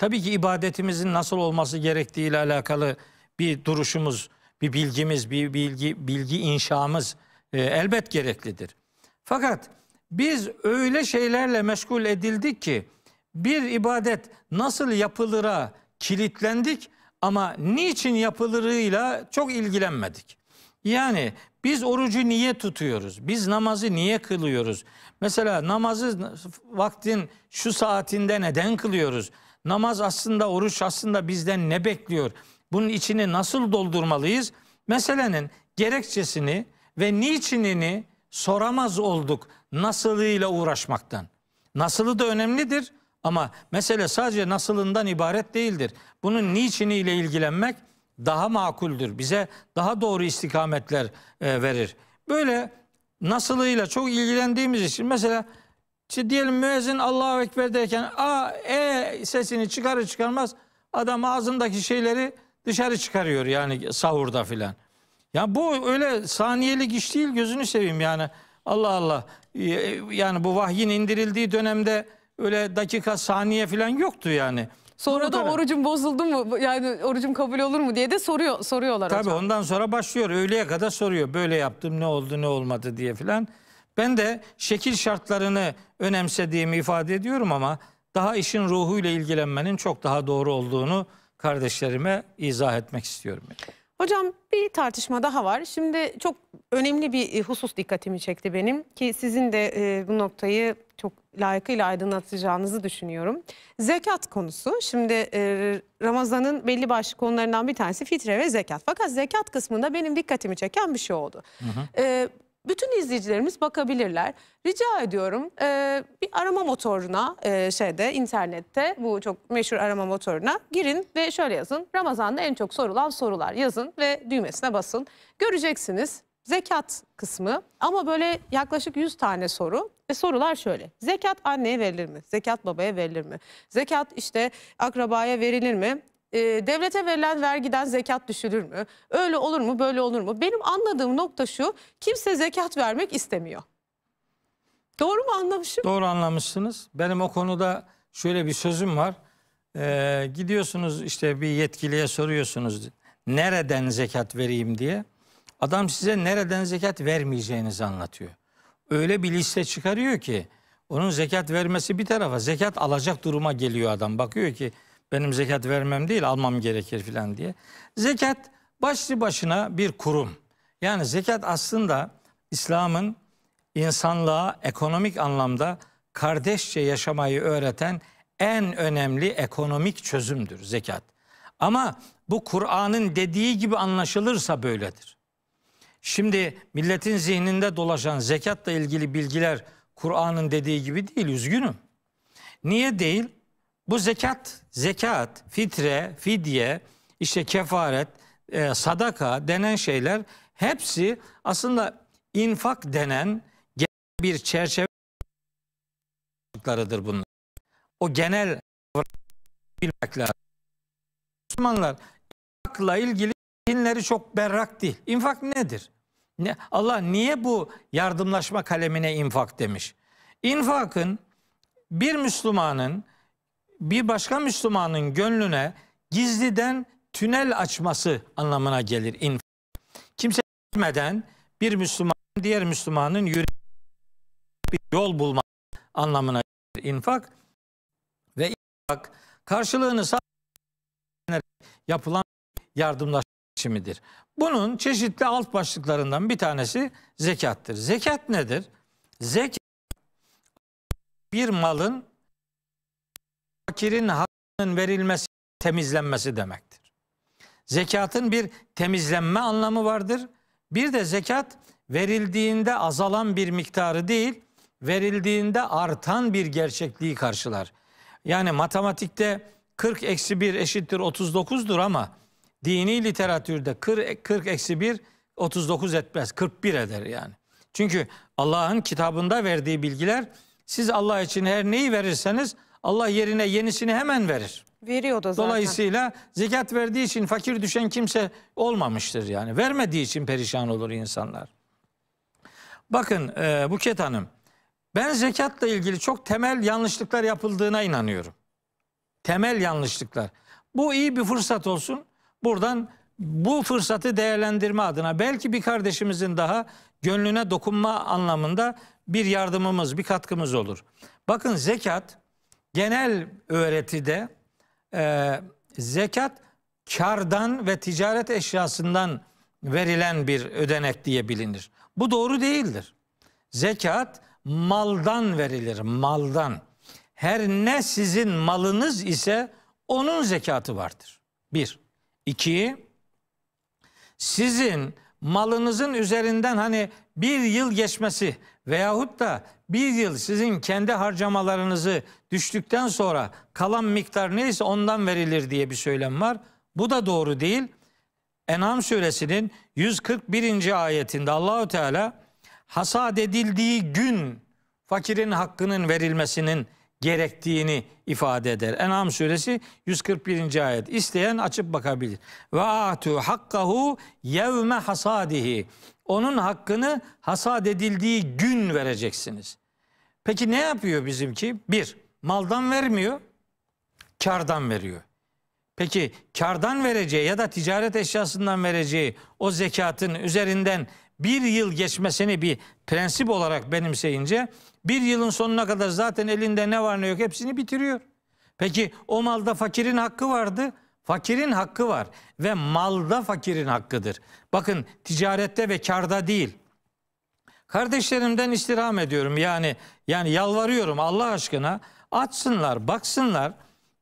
Tabii ki ibadetimizin nasıl olması gerektiği ile alakalı bir duruşumuz, bir bilgimiz, bir bilgi bilgi inşamız e, elbet gereklidir. Fakat biz öyle şeylerle meşgul edildik ki bir ibadet nasıl yapılıra kilitlendik ama niçin yapılırıyla çok ilgilenmedik. Yani biz orucu niye tutuyoruz? Biz namazı niye kılıyoruz? Mesela namazı vaktin şu saatinde neden kılıyoruz? Namaz aslında, oruç aslında bizden ne bekliyor? Bunun içini nasıl doldurmalıyız? Meselenin gerekçesini ve niçinini soramaz olduk nasılıyla uğraşmaktan. Nasılı da önemlidir ama mesele sadece nasılından ibaret değildir. Bunun niçiniyle ilgilenmek daha makuldür. Bize daha doğru istikametler e, verir. Böyle nasılıyla çok ilgilendiğimiz için mesela işte diyelim müezzin Allahu Ekber derken a e sesini çıkarır çıkarmaz adam ağzındaki şeyleri dışarı çıkarıyor yani sahurda filan. Ya bu öyle saniyelik iş değil gözünü seveyim yani. Allah Allah. Ee, yani bu vahyin indirildiği dönemde öyle dakika saniye filan yoktu yani. Sonra da orucum bozuldu mu? Yani orucum kabul olur mu diye de soruyor soruyorlar Tabii hocam. ondan sonra başlıyor. Öğleye kadar soruyor. Böyle yaptım ne oldu ne olmadı diye filan. Ben de şekil şartlarını önemsediğimi ifade ediyorum ama daha işin ruhuyla ilgilenmenin çok daha doğru olduğunu kardeşlerime izah etmek istiyorum. Hocam bir tartışma daha var. Şimdi çok önemli bir e, husus dikkatimi çekti benim ki sizin de e, bu noktayı çok layıkıyla aydınlatacağınızı düşünüyorum. Zekat konusu. Şimdi e, Ramazan'ın belli başlı konularından bir tanesi fitre ve zekat. Fakat zekat kısmında benim dikkatimi çeken bir şey oldu. Hı hı. E, bütün izleyicilerimiz bakabilirler. Rica ediyorum e, bir arama motoruna e, şeyde internette bu çok meşhur arama motoruna girin ve şöyle yazın. Ramazan'da en çok sorulan sorular yazın ve düğmesine basın. Göreceksiniz zekat kısmı ama böyle yaklaşık 100 tane soru ve sorular şöyle. Zekat anneye verilir mi? Zekat babaya verilir mi? Zekat işte akrabaya verilir mi? e, devlete verilen vergiden zekat düşülür mü? Öyle olur mu böyle olur mu? Benim anladığım nokta şu kimse zekat vermek istemiyor. Doğru mu anlamışım? Doğru anlamışsınız. Benim o konuda şöyle bir sözüm var. Ee, gidiyorsunuz işte bir yetkiliye soruyorsunuz nereden zekat vereyim diye. Adam size nereden zekat vermeyeceğinizi anlatıyor. Öyle bir liste çıkarıyor ki onun zekat vermesi bir tarafa zekat alacak duruma geliyor adam. Bakıyor ki benim zekat vermem değil almam gerekir filan diye. Zekat başlı başına bir kurum. Yani zekat aslında İslam'ın insanlığa ekonomik anlamda kardeşçe yaşamayı öğreten en önemli ekonomik çözümdür zekat. Ama bu Kur'an'ın dediği gibi anlaşılırsa böyledir. Şimdi milletin zihninde dolaşan zekatla ilgili bilgiler Kur'an'ın dediği gibi değil üzgünüm. Niye değil? Bu zekat, zekat, fitre, fidye, işte kefaret, e, sadaka denen şeyler hepsi aslında infak denen bir çerçeve kavramlarıdır bunlar. O genel bilmek lazım. Müslümanlar infakla ilgili dinleri çok berrak değil. İnfak nedir? Ne, Allah niye bu yardımlaşma kalemine infak demiş? İnfakın bir Müslümanın bir başka Müslümanın gönlüne gizliden tünel açması anlamına gelir infak. Kimse bilmeden bir Müslüman diğer Müslümanın yüreğine bir yol bulma anlamına gelir infak. Ve infak karşılığını sadece yapılan yardımlaşma biçimidir. Bunun çeşitli alt başlıklarından bir tanesi zekattır. Zekat nedir? Zekat bir malın fakirin hakkının verilmesi temizlenmesi demektir. Zekatın bir temizlenme anlamı vardır. Bir de zekat verildiğinde azalan bir miktarı değil, verildiğinde artan bir gerçekliği karşılar. Yani matematikte 40 eksi 1 eşittir 39'dur ama dini literatürde 40 eksi 1 39 etmez 41 eder yani. Çünkü Allah'ın kitabında verdiği bilgiler siz Allah için her neyi verirseniz Allah yerine yenisini hemen verir. Veriyor da zaten. Dolayısıyla zekat verdiği için fakir düşen kimse olmamıştır yani. Vermediği için perişan olur insanlar. Bakın e, Buket Hanım, ben zekatla ilgili çok temel yanlışlıklar yapıldığına inanıyorum. Temel yanlışlıklar. Bu iyi bir fırsat olsun. Buradan bu fırsatı değerlendirme adına belki bir kardeşimizin daha gönlüne dokunma anlamında bir yardımımız, bir katkımız olur. Bakın zekat genel öğretide e, zekat kardan ve ticaret eşyasından verilen bir ödenek diye bilinir. Bu doğru değildir. Zekat maldan verilir, maldan. Her ne sizin malınız ise onun zekatı vardır. Bir. İki, sizin malınızın üzerinden hani bir yıl geçmesi veyahut da bir yıl sizin kendi harcamalarınızı düştükten sonra kalan miktar neyse ondan verilir diye bir söylem var. Bu da doğru değil. En'am suresinin 141. ayetinde Allahü Teala hasad edildiği gün fakirin hakkının verilmesinin gerektiğini ifade eder. En'am suresi 141. ayet. İsteyen açıp bakabilir. Ve atu hakkahu yevme hasadihi onun hakkını hasat edildiği gün vereceksiniz. Peki ne yapıyor bizimki? Bir, maldan vermiyor, kardan veriyor. Peki kardan vereceği ya da ticaret eşyasından vereceği o zekatın üzerinden bir yıl geçmesini bir prensip olarak benimseyince bir yılın sonuna kadar zaten elinde ne var ne yok hepsini bitiriyor. Peki o malda fakirin hakkı vardı. Fakirin hakkı var ve malda fakirin hakkıdır. Bakın ticarette ve karda değil. Kardeşlerimden istirham ediyorum yani yani yalvarıyorum Allah aşkına açsınlar baksınlar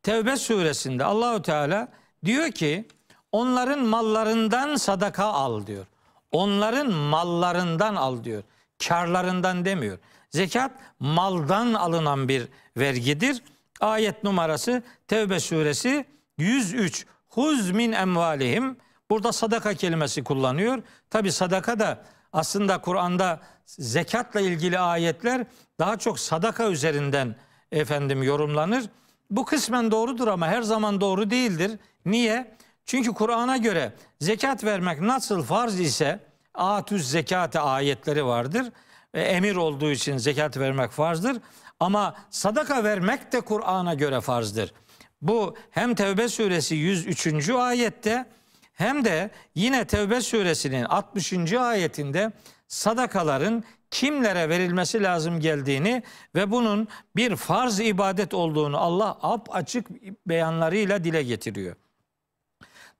Tevbe suresinde Allahu Teala diyor ki onların mallarından sadaka al diyor. Onların mallarından al diyor. Karlarından demiyor. Zekat maldan alınan bir vergidir. Ayet numarası Tevbe suresi 103 huz min emvalihim burada sadaka kelimesi kullanıyor. Tabi sadaka da aslında Kur'an'da zekatla ilgili ayetler daha çok sadaka üzerinden efendim yorumlanır. Bu kısmen doğrudur ama her zaman doğru değildir. Niye? Çünkü Kur'an'a göre zekat vermek nasıl farz ise atüz zekate ayetleri vardır. E, emir olduğu için zekat vermek farzdır. Ama sadaka vermek de Kur'an'a göre farzdır. Bu hem Tevbe suresi 103. ayette hem de yine Tevbe suresinin 60. ayetinde sadakaların kimlere verilmesi lazım geldiğini ve bunun bir farz ibadet olduğunu Allah ap açık beyanlarıyla dile getiriyor.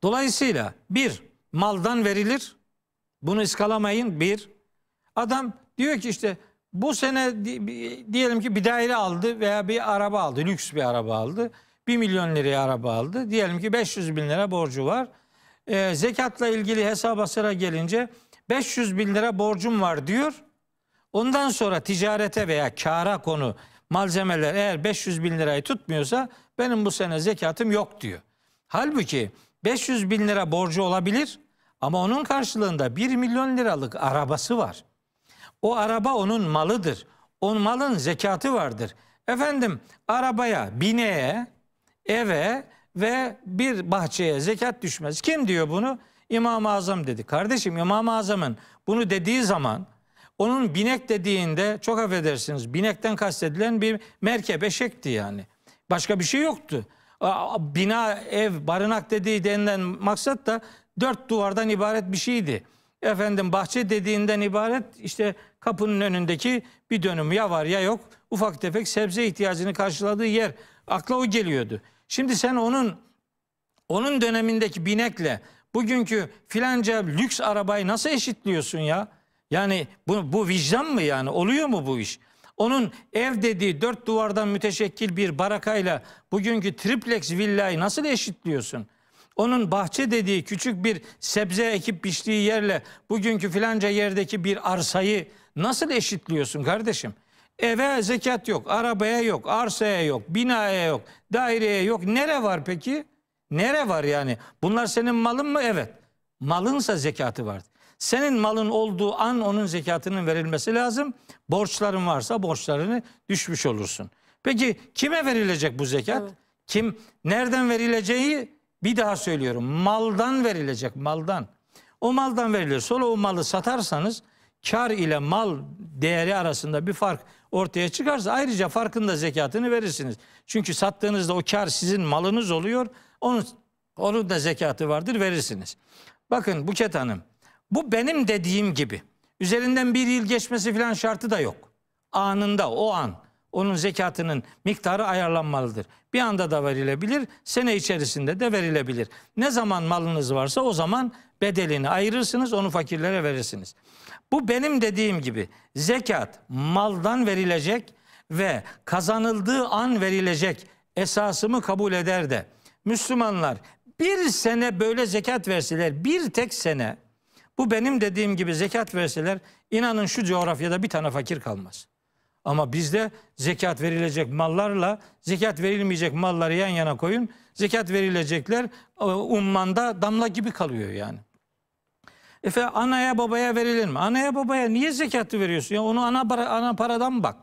Dolayısıyla bir maldan verilir. Bunu iskalamayın bir. Adam diyor ki işte bu sene diyelim ki bir daire aldı veya bir araba aldı, lüks bir araba aldı. 1 milyon liraya araba aldı. Diyelim ki 500 bin lira borcu var. E, zekatla ilgili hesaba sıra gelince 500 bin lira borcum var diyor. Ondan sonra ticarete veya kara konu malzemeler eğer 500 bin lirayı tutmuyorsa benim bu sene zekatım yok diyor. Halbuki 500 bin lira borcu olabilir ama onun karşılığında 1 milyon liralık arabası var. O araba onun malıdır. O malın zekatı vardır. Efendim arabaya, bineye eve ve bir bahçeye zekat düşmez. Kim diyor bunu? İmam-ı Azam dedi. Kardeşim İmam-ı Azam'ın bunu dediği zaman onun binek dediğinde çok affedersiniz binekten kastedilen bir merkep eşekti yani. Başka bir şey yoktu. Bina, ev, barınak dediği denilen maksat da dört duvardan ibaret bir şeydi. Efendim bahçe dediğinden ibaret işte kapının önündeki bir dönüm ya var ya yok ufak tefek sebze ihtiyacını karşıladığı yer. Akla o geliyordu. Şimdi sen onun onun dönemindeki binekle bugünkü filanca lüks arabayı nasıl eşitliyorsun ya? Yani bu, bu vicdan mı yani? Oluyor mu bu iş? Onun ev dediği dört duvardan müteşekkil bir barakayla bugünkü triplex villayı nasıl eşitliyorsun? Onun bahçe dediği küçük bir sebze ekip biçtiği yerle bugünkü filanca yerdeki bir arsayı nasıl eşitliyorsun kardeşim? Eve zekat yok, arabaya yok, arsaya yok, binaya yok, daireye yok. Nere var peki? Nere var yani? Bunlar senin malın mı? Evet. Malınsa zekatı vardır. Senin malın olduğu an onun zekatının verilmesi lazım. Borçların varsa borçlarını düşmüş olursun. Peki kime verilecek bu zekat? Evet. Kim nereden verileceği bir daha söylüyorum. Maldan verilecek, maldan. O maldan veriliyor. Sonra o malı satarsanız kar ile mal değeri arasında bir fark ortaya çıkarsa ayrıca farkında zekatını verirsiniz. Çünkü sattığınızda o kar sizin malınız oluyor. Onun, onun da zekatı vardır verirsiniz. Bakın Buket Hanım bu benim dediğim gibi. Üzerinden bir yıl geçmesi falan şartı da yok. Anında o an onun zekatının miktarı ayarlanmalıdır. Bir anda da verilebilir, sene içerisinde de verilebilir. Ne zaman malınız varsa o zaman bedelini ayırırsınız, onu fakirlere verirsiniz. Bu benim dediğim gibi zekat maldan verilecek ve kazanıldığı an verilecek esasımı kabul eder de Müslümanlar bir sene böyle zekat verseler bir tek sene bu benim dediğim gibi zekat verseler inanın şu coğrafyada bir tane fakir kalmaz. Ama bizde zekat verilecek mallarla zekat verilmeyecek malları yan yana koyun. Zekat verilecekler e, ummanda damla gibi kalıyor yani. Efe anaya babaya verilir mi? Anaya babaya niye zekatı veriyorsun? Ya onu ana, para, ana paradan bak.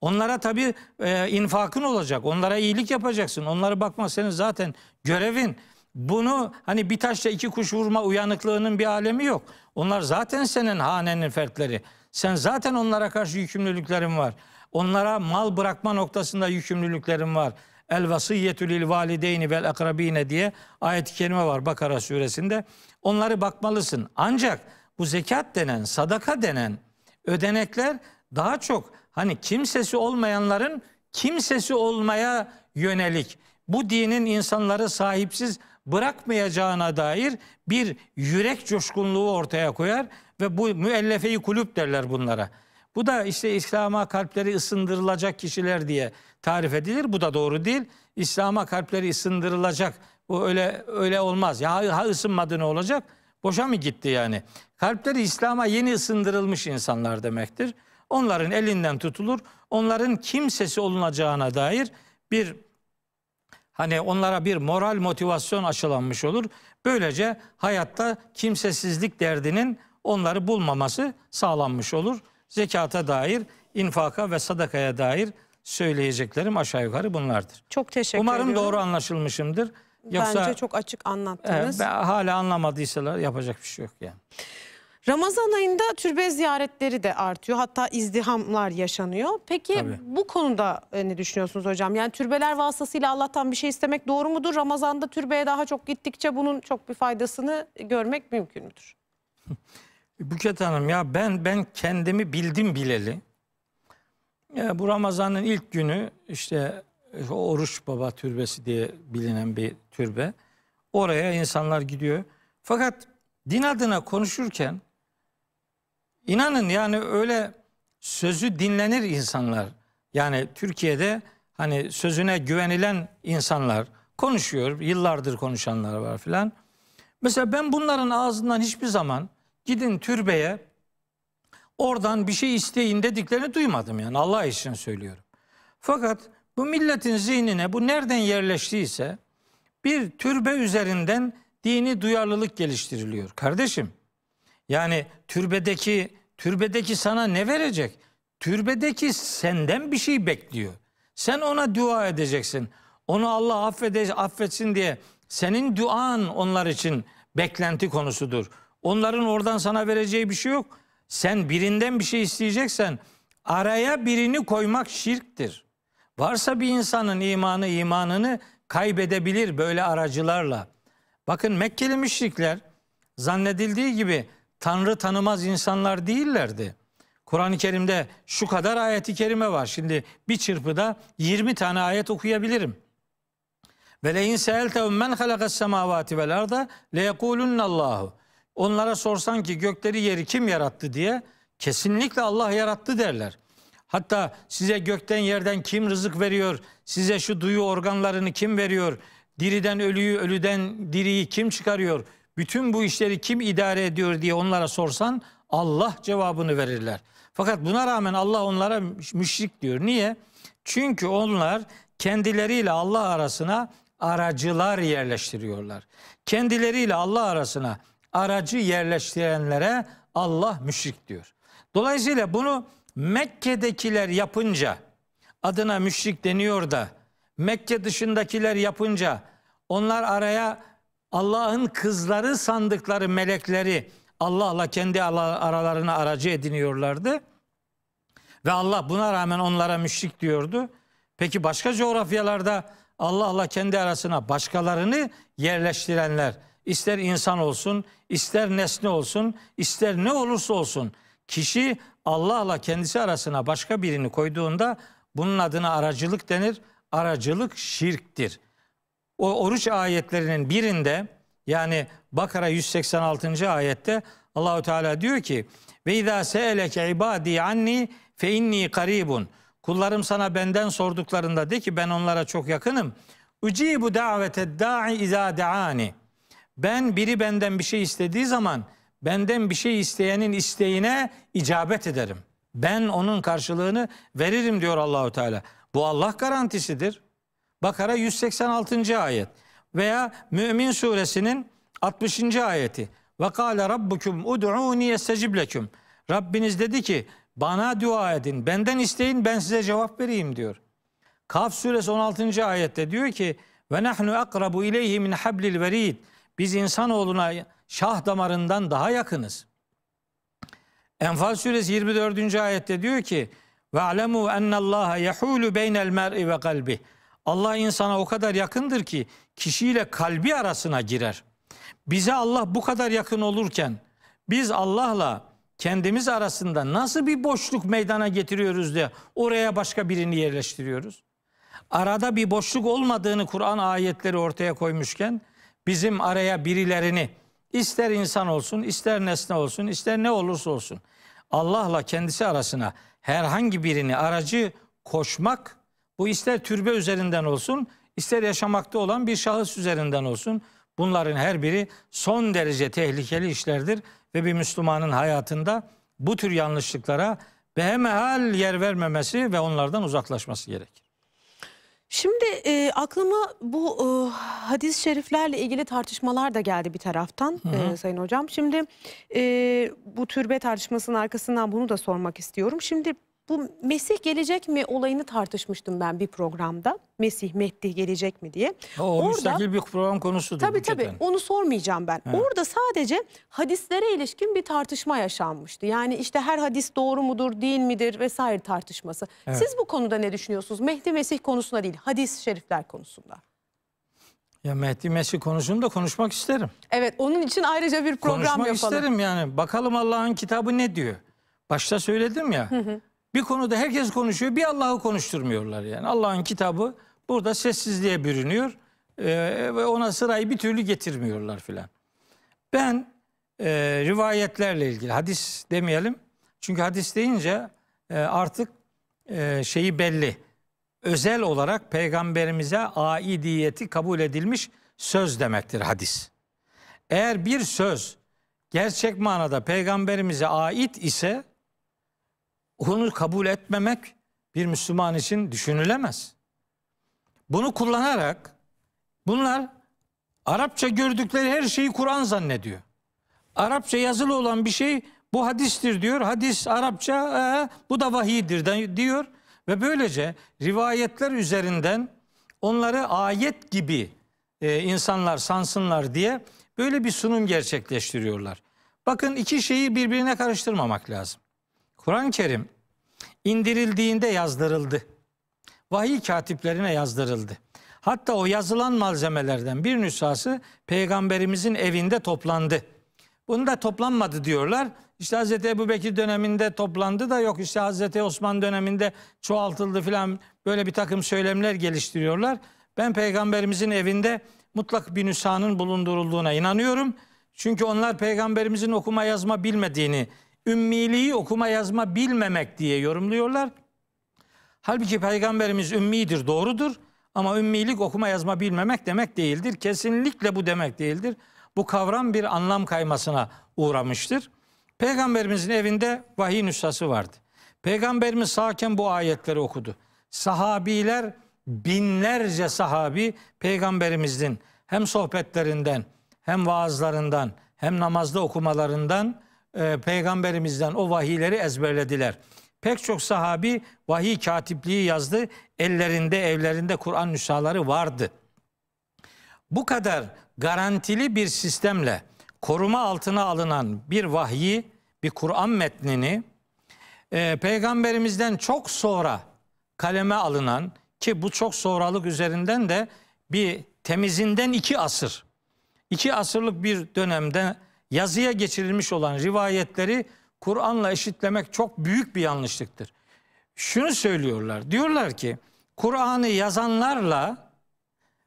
Onlara tabii e, infakın olacak. Onlara iyilik yapacaksın. Onlara bakma senin zaten görevin. Bunu hani bir taşla iki kuş vurma uyanıklığının bir alemi yok. Onlar zaten senin hanenin fertleri. Sen zaten onlara karşı yükümlülüklerin var. Onlara mal bırakma noktasında yükümlülüklerin var. El vasiyetü lil valideyni vel akrabine diye ayet-i kerime var Bakara suresinde. Onları bakmalısın. Ancak bu zekat denen, sadaka denen ödenekler daha çok hani kimsesi olmayanların kimsesi olmaya yönelik bu dinin insanları sahipsiz bırakmayacağına dair bir yürek coşkunluğu ortaya koyar ve bu müellefeyi kulüp derler bunlara. Bu da işte İslam'a kalpleri ısındırılacak kişiler diye tarif edilir. Bu da doğru değil. İslam'a kalpleri ısındırılacak. Bu öyle öyle olmaz. Ya ha ısınmadı ne olacak? Boşa mı gitti yani? Kalpleri İslam'a yeni ısındırılmış insanlar demektir. Onların elinden tutulur. Onların kimsesi olunacağına dair bir hani onlara bir moral motivasyon aşılanmış olur. Böylece hayatta kimsesizlik derdinin onları bulmaması sağlanmış olur zekata dair, infaka ve sadakaya dair söyleyeceklerim aşağı yukarı bunlardır. Çok teşekkür Umarım ediyorum. Umarım doğru anlaşılmışımdır. Yoksa, Bence çok açık anlattınız. E, hala anlamadıysalar yapacak bir şey yok yani. Ramazan ayında türbe ziyaretleri de artıyor. Hatta izdihamlar yaşanıyor. Peki Tabii. bu konuda e, ne düşünüyorsunuz hocam? Yani türbeler vasıtasıyla Allah'tan bir şey istemek doğru mudur? Ramazan'da türbeye daha çok gittikçe bunun çok bir faydasını görmek mümkün müdür? Buket Hanım ya ben ben kendimi bildim bileli. Ya bu Ramazan'ın ilk günü işte e, Oruç Baba Türbesi diye bilinen bir türbe. Oraya insanlar gidiyor. Fakat din adına konuşurken inanın yani öyle sözü dinlenir insanlar. Yani Türkiye'de hani sözüne güvenilen insanlar konuşuyor. Yıllardır konuşanlar var filan. Mesela ben bunların ağzından hiçbir zaman Gidin türbeye oradan bir şey isteyin dediklerini duymadım yani Allah için söylüyorum. Fakat bu milletin zihnine bu nereden yerleştiyse bir türbe üzerinden dini duyarlılık geliştiriliyor. Kardeşim yani türbedeki türbedeki sana ne verecek? Türbedeki senden bir şey bekliyor. Sen ona dua edeceksin. Onu Allah affede, affetsin diye senin duan onlar için beklenti konusudur. Onların oradan sana vereceği bir şey yok. Sen birinden bir şey isteyeceksen araya birini koymak şirktir. Varsa bir insanın imanı imanını kaybedebilir böyle aracılarla. Bakın Mekkeli müşrikler zannedildiği gibi Tanrı tanımaz insanlar değillerdi. Kur'an-ı Kerim'de şu kadar ayeti kerime var. Şimdi bir çırpıda 20 tane ayet okuyabilirim. Ve le in men halakas semavati vel arda le yekulunne Allahu. Onlara sorsan ki gökleri yeri kim yarattı diye kesinlikle Allah yarattı derler. Hatta size gökten yerden kim rızık veriyor? Size şu duyu organlarını kim veriyor? Diriden ölüyü, ölüden diriyi kim çıkarıyor? Bütün bu işleri kim idare ediyor diye onlara sorsan Allah cevabını verirler. Fakat buna rağmen Allah onlara müşrik diyor. Niye? Çünkü onlar kendileriyle Allah arasına aracılar yerleştiriyorlar. Kendileriyle Allah arasına aracı yerleştirenlere Allah müşrik diyor. Dolayısıyla bunu Mekke'dekiler yapınca adına müşrik deniyor da Mekke dışındakiler yapınca onlar araya Allah'ın kızları sandıkları melekleri Allah'la kendi aralarına aracı ediniyorlardı. Ve Allah buna rağmen onlara müşrik diyordu. Peki başka coğrafyalarda Allah'la kendi arasına başkalarını yerleştirenler ister insan olsun, ister nesne olsun, ister ne olursa olsun kişi Allah'la kendisi arasına başka birini koyduğunda bunun adına aracılık denir. Aracılık şirktir. O oruç ayetlerinin birinde yani Bakara 186. ayette Allahu Teala diyor ki: "Ve izâ se'eleke ibâdî anni fe inni karibun." Kullarım sana benden sorduklarında de ki ben onlara çok yakınım. Ucibu davete dâi izâ de'ani. Ben biri benden bir şey istediği zaman benden bir şey isteyenin isteğine icabet ederim. Ben onun karşılığını veririm diyor Allahu Teala. Bu Allah garantisidir. Bakara 186. ayet veya Mümin suresinin 60. ayeti. Ve kâle rabbukum ud'ûni yestecib leküm. Rabbiniz dedi ki bana dua edin, benden isteyin ben size cevap vereyim diyor. Kaf suresi 16. ayette diyor ki ve nahnu akrabu ileyhi min hablil verid. Biz insanoğluna şah damarından daha yakınız. Enfal suresi 24. ayette diyor ki ve alemu ennallaha yahulu beynel mer'i ve kalbi. Allah insana o kadar yakındır ki kişiyle kalbi arasına girer. Bize Allah bu kadar yakın olurken biz Allah'la kendimiz arasında nasıl bir boşluk meydana getiriyoruz diye oraya başka birini yerleştiriyoruz. Arada bir boşluk olmadığını Kur'an ayetleri ortaya koymuşken bizim araya birilerini ister insan olsun, ister nesne olsun, ister ne olursa olsun Allah'la kendisi arasına herhangi birini aracı koşmak bu ister türbe üzerinden olsun, ister yaşamakta olan bir şahıs üzerinden olsun. Bunların her biri son derece tehlikeli işlerdir ve bir Müslümanın hayatında bu tür yanlışlıklara behemehal yer vermemesi ve onlardan uzaklaşması gerekir. Şimdi e, aklıma bu e, hadis-i şeriflerle ilgili tartışmalar da geldi bir taraftan Hı -hı. E, Sayın Hocam. Şimdi e, bu türbe tartışmasının arkasından bunu da sormak istiyorum. Şimdi bu Mesih gelecek mi olayını tartışmıştım ben bir programda. Mesih, Mehdi gelecek mi diye. O, o Orada, müstakil bir program konusudur. Tabii tabii zaten. onu sormayacağım ben. He. Orada sadece hadislere ilişkin bir tartışma yaşanmıştı. Yani işte her hadis doğru mudur, değil midir vesaire tartışması. Evet. Siz bu konuda ne düşünüyorsunuz? Mehdi, Mesih konusunda değil, hadis şerifler konusunda. Ya Mehdi Mesih konusunda konuşmak isterim. Evet onun için ayrıca bir program konuşmak yapalım. Konuşmak isterim yani. Bakalım Allah'ın kitabı ne diyor? Başta söyledim ya. Hı hı. Bir konuda herkes konuşuyor, bir Allah'ı konuşturmuyorlar yani. Allah'ın kitabı burada sessizliğe bürünüyor e, ve ona sırayı bir türlü getirmiyorlar filan. Ben e, rivayetlerle ilgili, hadis demeyelim. Çünkü hadis deyince e, artık e, şeyi belli. Özel olarak peygamberimize aidiyeti kabul edilmiş söz demektir hadis. Eğer bir söz gerçek manada peygamberimize ait ise onu kabul etmemek bir Müslüman için düşünülemez. Bunu kullanarak bunlar Arapça gördükleri her şeyi Kur'an zannediyor. Arapça yazılı olan bir şey bu hadistir diyor. Hadis Arapça ee, bu da vahidir diyor. Ve böylece rivayetler üzerinden onları ayet gibi e, insanlar sansınlar diye böyle bir sunum gerçekleştiriyorlar. Bakın iki şeyi birbirine karıştırmamak lazım. Kur'an-ı Kerim indirildiğinde yazdırıldı. Vahiy katiplerine yazdırıldı. Hatta o yazılan malzemelerden bir nüshası peygamberimizin evinde toplandı. Bunda toplanmadı diyorlar. İşte Hz. Ebu Bekir döneminde toplandı da yok işte Hz. Osman döneminde çoğaltıldı filan böyle bir takım söylemler geliştiriyorlar. Ben peygamberimizin evinde mutlak bir nüshanın bulundurulduğuna inanıyorum. Çünkü onlar peygamberimizin okuma yazma bilmediğini ümmiliği okuma yazma bilmemek diye yorumluyorlar. Halbuki peygamberimiz ümmidir, doğrudur. Ama ümmilik okuma yazma bilmemek demek değildir. Kesinlikle bu demek değildir. Bu kavram bir anlam kaymasına uğramıştır. Peygamberimizin evinde vahiy nüshası vardı. Peygamberimiz sağken bu ayetleri okudu. Sahabiler binlerce sahabi peygamberimizin hem sohbetlerinden hem vaazlarından hem namazda okumalarından e, peygamberimizden o vahiyleri ezberlediler. Pek çok sahabi vahiy katipliği yazdı. Ellerinde evlerinde Kur'an nüshaları vardı. Bu kadar garantili bir sistemle koruma altına alınan bir vahyi, bir Kur'an metnini e, peygamberimizden çok sonra kaleme alınan ki bu çok sonralık üzerinden de bir temizinden iki asır. iki asırlık bir dönemde yazıya geçirilmiş olan rivayetleri Kur'an'la eşitlemek çok büyük bir yanlışlıktır. Şunu söylüyorlar. Diyorlar ki Kur'an'ı yazanlarla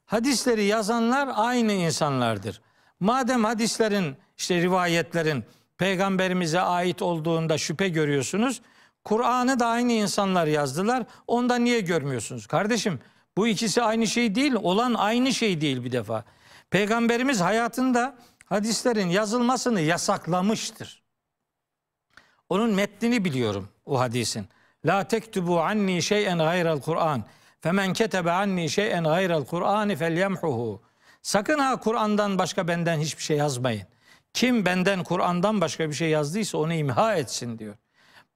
hadisleri yazanlar aynı insanlardır. Madem hadislerin işte rivayetlerin peygamberimize ait olduğunda şüphe görüyorsunuz. Kur'an'ı da aynı insanlar yazdılar. Onda niye görmüyorsunuz? Kardeşim bu ikisi aynı şey değil. Olan aynı şey değil bir defa. Peygamberimiz hayatında hadislerin yazılmasını yasaklamıştır. Onun metnini biliyorum o hadisin. La tektubu anni şey'en gayral Kur'an. Femen ketebe anni şey'en gayral Kur'an felyemhuhu. Sakın ha Kur'an'dan başka benden hiçbir şey yazmayın. Kim benden Kur'an'dan başka bir şey yazdıysa onu imha etsin diyor.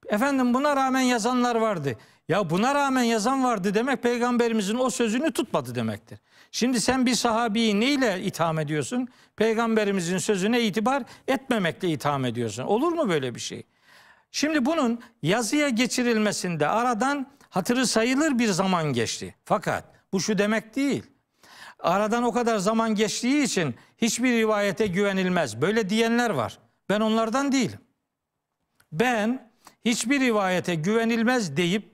Efendim buna rağmen yazanlar vardı. Ya buna rağmen yazan vardı demek peygamberimizin o sözünü tutmadı demektir. Şimdi sen bir sahabiyi neyle itham ediyorsun? Peygamberimizin sözüne itibar etmemekle itham ediyorsun. Olur mu böyle bir şey? Şimdi bunun yazıya geçirilmesinde aradan hatırı sayılır bir zaman geçti. Fakat bu şu demek değil. Aradan o kadar zaman geçtiği için hiçbir rivayete güvenilmez. Böyle diyenler var. Ben onlardan değilim. Ben hiçbir rivayete güvenilmez deyip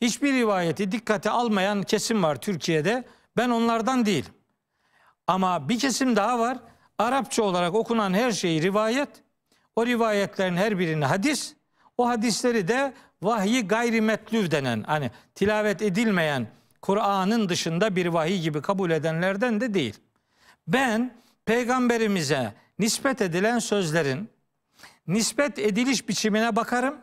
hiçbir rivayeti dikkate almayan kesim var Türkiye'de. Ben onlardan değil. Ama bir kesim daha var. Arapça olarak okunan her şeyi rivayet, o rivayetlerin her birini hadis, o hadisleri de vahyi gayrimetlüv denen hani tilavet edilmeyen Kur'an'ın dışında bir vahiy gibi kabul edenlerden de değil. Ben peygamberimize nispet edilen sözlerin nispet ediliş biçimine bakarım.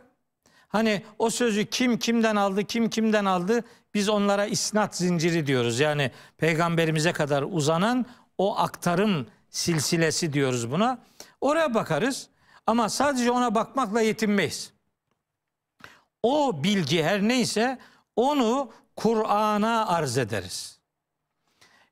Hani o sözü kim kimden aldı, kim kimden aldı biz onlara isnat zinciri diyoruz. Yani peygamberimize kadar uzanan o aktarım silsilesi diyoruz buna. Oraya bakarız ama sadece ona bakmakla yetinmeyiz. O bilgi her neyse onu Kur'an'a arz ederiz.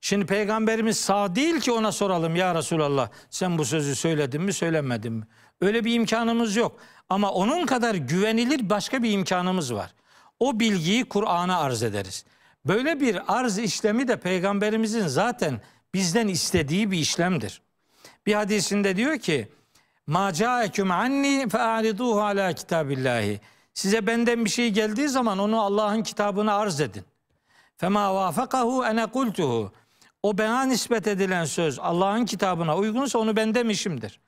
Şimdi peygamberimiz sağ değil ki ona soralım ya Resulallah sen bu sözü söyledin mi söylemedin mi? Öyle bir imkanımız yok. Ama onun kadar güvenilir başka bir imkanımız var o bilgiyi Kur'an'a arz ederiz. Böyle bir arz işlemi de peygamberimizin zaten bizden istediği bir işlemdir. Bir hadisinde diyor ki: "Ma ca'ekum anni fe'ariduhu ala kitabillahi." Size benden bir şey geldiği zaman onu Allah'ın kitabına arz edin. "Fema vafakahu ene kultuhu." O bana nispet edilen söz Allah'ın kitabına uygunsa onu ben demişimdir.